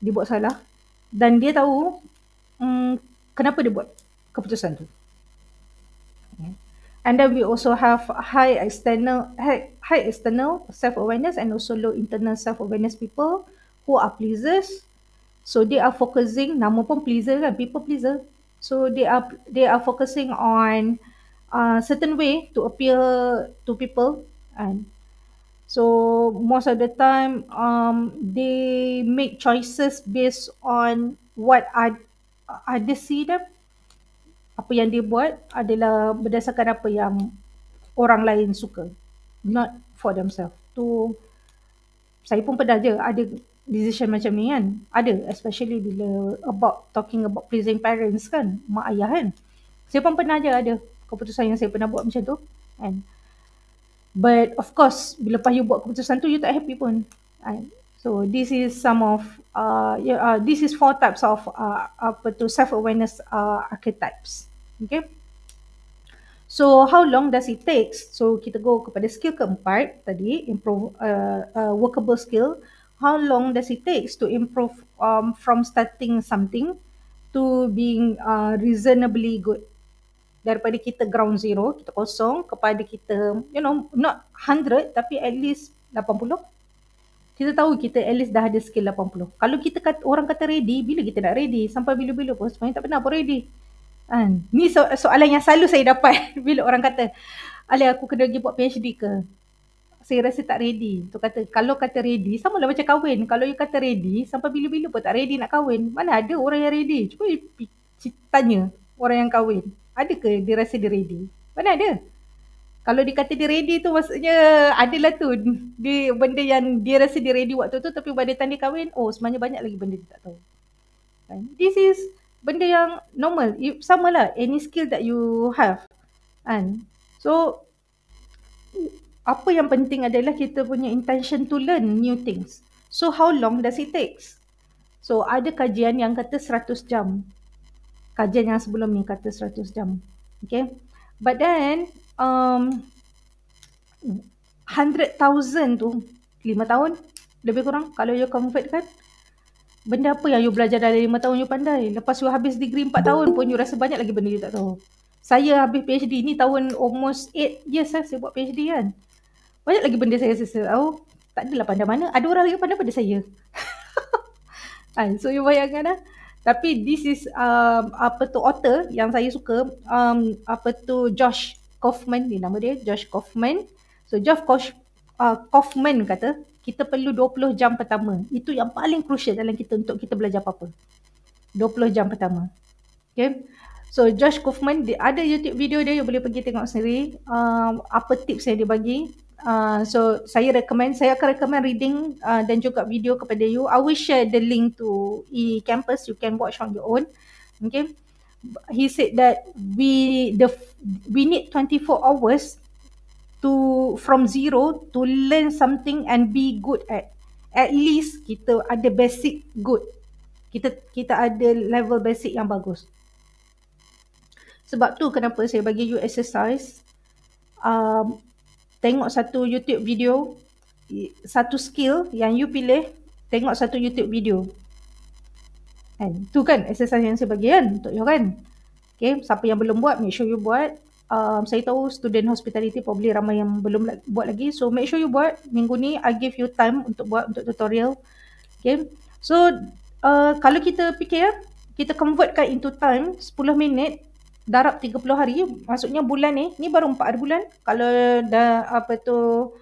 A: dia buat salah. Dan dia tahu hmm, kenapa dia buat keputusan tu. And then we also have high external high, high external self awareness and also low internal self awareness people who are pleasers. So they are focusing nama pun pleaser kan people pleaser. So they are they are focusing on a uh, certain way to appear to people and so most of the time um they make choices based on what I I see them apa yang dia buat adalah berdasarkan apa yang orang lain suka not for themselves tu saya pun pernah je ada decision macam ni kan ada especially bila about talking about pleasing parents kan mak ayah kan saya pun pernah je ada keputusan yang saya pernah buat macam tu kan but of course bila pas buat keputusan tu you tak happy pun kan So this is some of uh, yeah, uh, this is four types of uh, apa tu self awareness uh, archetypes. Okay. So how long does it takes? So kita go kepada skill keempat tadi improve uh, uh, workable skill. How long does it takes to improve um, from starting something to being uh, reasonably good? Daripada kita ground zero, kita kosong kepada kita, you know, not 100 tapi at least 80. Kita tahu kita at least dah ada skill 80. Kalau kita kata, orang kata ready, bila kita nak ready? Sampai bila-bila pun sebenarnya tak pernah pun ready. Kan? Ni so- soalan yang selalu saya dapat bila orang kata, Alia aku kena pergi buat PhD ke? Saya rasa tak ready. Tu kata, kalau kata ready, sama lah macam kahwin. Kalau you kata ready, sampai bila-bila pun tak ready nak kahwin. Mana ada orang yang ready? Cuba you tanya orang yang kahwin. Adakah dia rasa dia ready? Mana ada? Kalau dia kata dia ready tu maksudnya adalah tu dia, benda yang dia rasa dia ready waktu tu tapi pada tanda kahwin, oh sebenarnya banyak lagi benda dia tak tahu. Kan? this is benda yang normal. You, sama lah any skill that you have. Kan? So, apa yang penting adalah kita punya intention to learn new things. So, how long does it takes? So, ada kajian yang kata 100 jam. Kajian yang sebelum ni kata 100 jam. Okay. But then, um, 100,000 tu, 5 tahun lebih kurang kalau you convert kan benda apa yang you belajar dari lima tahun you pandai lepas you habis degree empat tahun pun you rasa banyak lagi benda you tak tahu saya habis PhD ni tahun almost eight, years lah saya buat PhD kan banyak lagi benda saya rasa tahu oh, tak adalah pandai mana ada orang lagi pandai pada saya kan? so you bayangkan lah tapi this is um, apa tu author yang saya suka um, apa tu Josh Kaufman ni nama dia Josh Kaufman so Josh Kaufman uh, kata kita perlu 20 jam pertama. Itu yang paling crucial dalam kita untuk kita belajar apa-apa. 20 jam pertama. Okay. So Josh Kaufman, dia ada YouTube video dia, you boleh pergi tengok sendiri uh, apa tips yang dia bagi. Uh, so saya recommend, saya akan recommend reading uh, dan juga video kepada you. I will share the link to e-campus, you can watch on your own. Okay. He said that we the we need 24 hours to from zero to learn something and be good at at least kita ada basic good kita kita ada level basic yang bagus sebab tu kenapa saya bagi you exercise um, tengok satu YouTube video satu skill yang you pilih tengok satu YouTube video kan tu kan exercise yang saya bagi kan untuk you kan Okay, siapa yang belum buat, make sure you buat um, saya tahu student hospitality probably ramai yang belum la- buat lagi so make sure you buat minggu ni I give you time untuk buat untuk tutorial okay so uh, kalau kita fikir kita convertkan into time 10 minit darab 30 hari maksudnya bulan ni ni baru 4 bulan kalau dah apa tu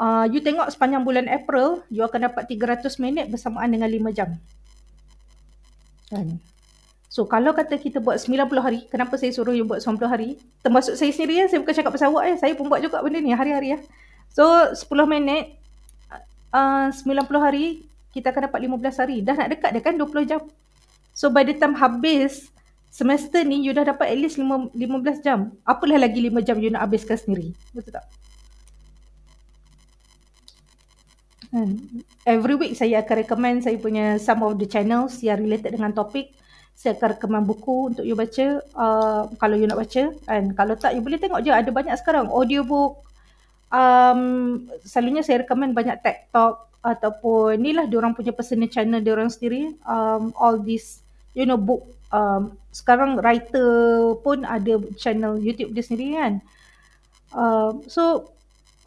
A: Uh, you tengok sepanjang bulan April, you akan dapat 300 minit bersamaan dengan 5 jam. Kan? So kalau kata kita buat 90 hari, kenapa saya suruh you buat 90 hari? Termasuk saya sendiri ya, saya bukan cakap pasal awak ya, saya pun buat juga benda ni hari-hari ya. So 10 minit, uh, 90 hari, kita akan dapat 15 hari. Dah nak dekat dah kan 20 jam. So by the time habis semester ni, you dah dapat at least 5, 15 jam. Apalah lagi 5 jam you nak habiskan sendiri. Betul tak? Hmm. Every week saya akan recommend saya punya some of the channels yang related dengan topik saya akan rekaman buku untuk you baca uh, kalau you nak baca and kalau tak you boleh tengok je ada banyak sekarang audiobook um, selalunya saya rekaman banyak TED Talk ataupun inilah lah diorang punya personal channel orang sendiri um, all this you know book um, sekarang writer pun ada channel YouTube dia sendiri kan um, so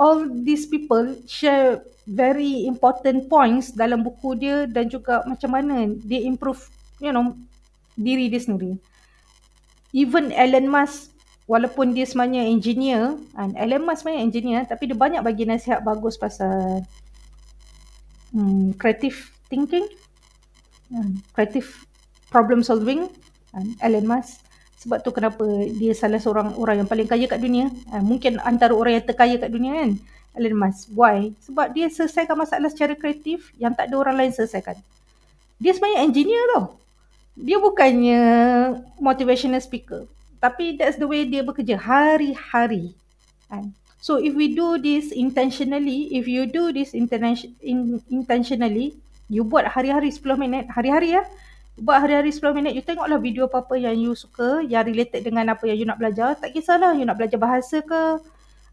A: all these people share very important points dalam buku dia dan juga macam mana dia improve you know diri dia sendiri. Even Elon Musk walaupun dia sebenarnya engineer kan Elon Musk sebenarnya engineer tapi dia banyak bagi nasihat bagus pasal hmm, creative thinking hmm, creative problem solving kan Elon Musk sebab tu kenapa dia salah seorang orang yang paling kaya kat dunia hmm, mungkin antara orang yang terkaya kat dunia kan Elon Musk why sebab dia selesaikan masalah secara kreatif yang tak ada orang lain selesaikan dia sebenarnya engineer tau dia bukannya motivational speaker tapi that's the way dia bekerja hari-hari kan so if we do this intentionally if you do this intentionally you buat hari-hari 10 minit hari-hari ya buat hari-hari 10 minit you tengoklah video apa-apa yang you suka yang related dengan apa yang you nak belajar tak kisahlah you nak belajar bahasa ke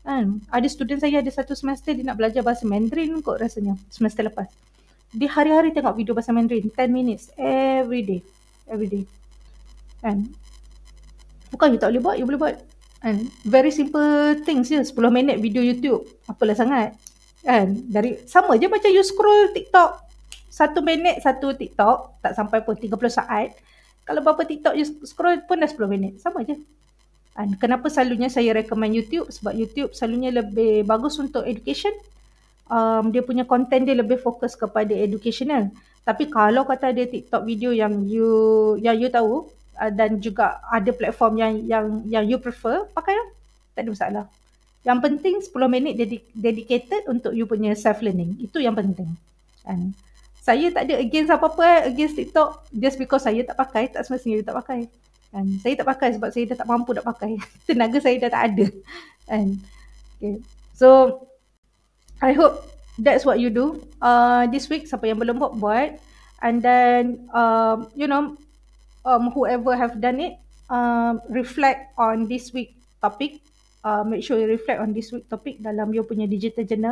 A: kan ada student saya ada satu semester dia nak belajar bahasa mandarin kot rasanya semester lepas dia hari-hari tengok video bahasa mandarin 10 minutes every day every day kan bukan you tak boleh buat you boleh buat kan very simple things je 10 minit video YouTube apalah sangat kan dari sama je macam you scroll TikTok satu minit satu TikTok tak sampai pun 30 saat kalau berapa TikTok you scroll pun dah 10 minit sama je kan kenapa selalunya saya recommend YouTube sebab YouTube selalunya lebih bagus untuk education um, dia punya content dia lebih fokus kepada educational tapi kalau kata ada TikTok video yang you yang you tahu uh, dan juga ada platform yang yang yang you prefer, pakai lah. Tak ada masalah. Yang penting 10 minit dedicated untuk you punya self learning. Itu yang penting. Kan? Saya tak ada against apa-apa eh, against TikTok just because saya tak pakai, tak semestinya you tak pakai. Kan? Saya tak pakai sebab saya dah tak mampu nak pakai. Tenaga saya dah tak ada. Kan? Okay. So, I hope that's what you do uh, this week siapa yang belum buat buat and then um, you know um, whoever have done it um, reflect on this week topic uh, make sure you reflect on this week topic dalam you punya digital journal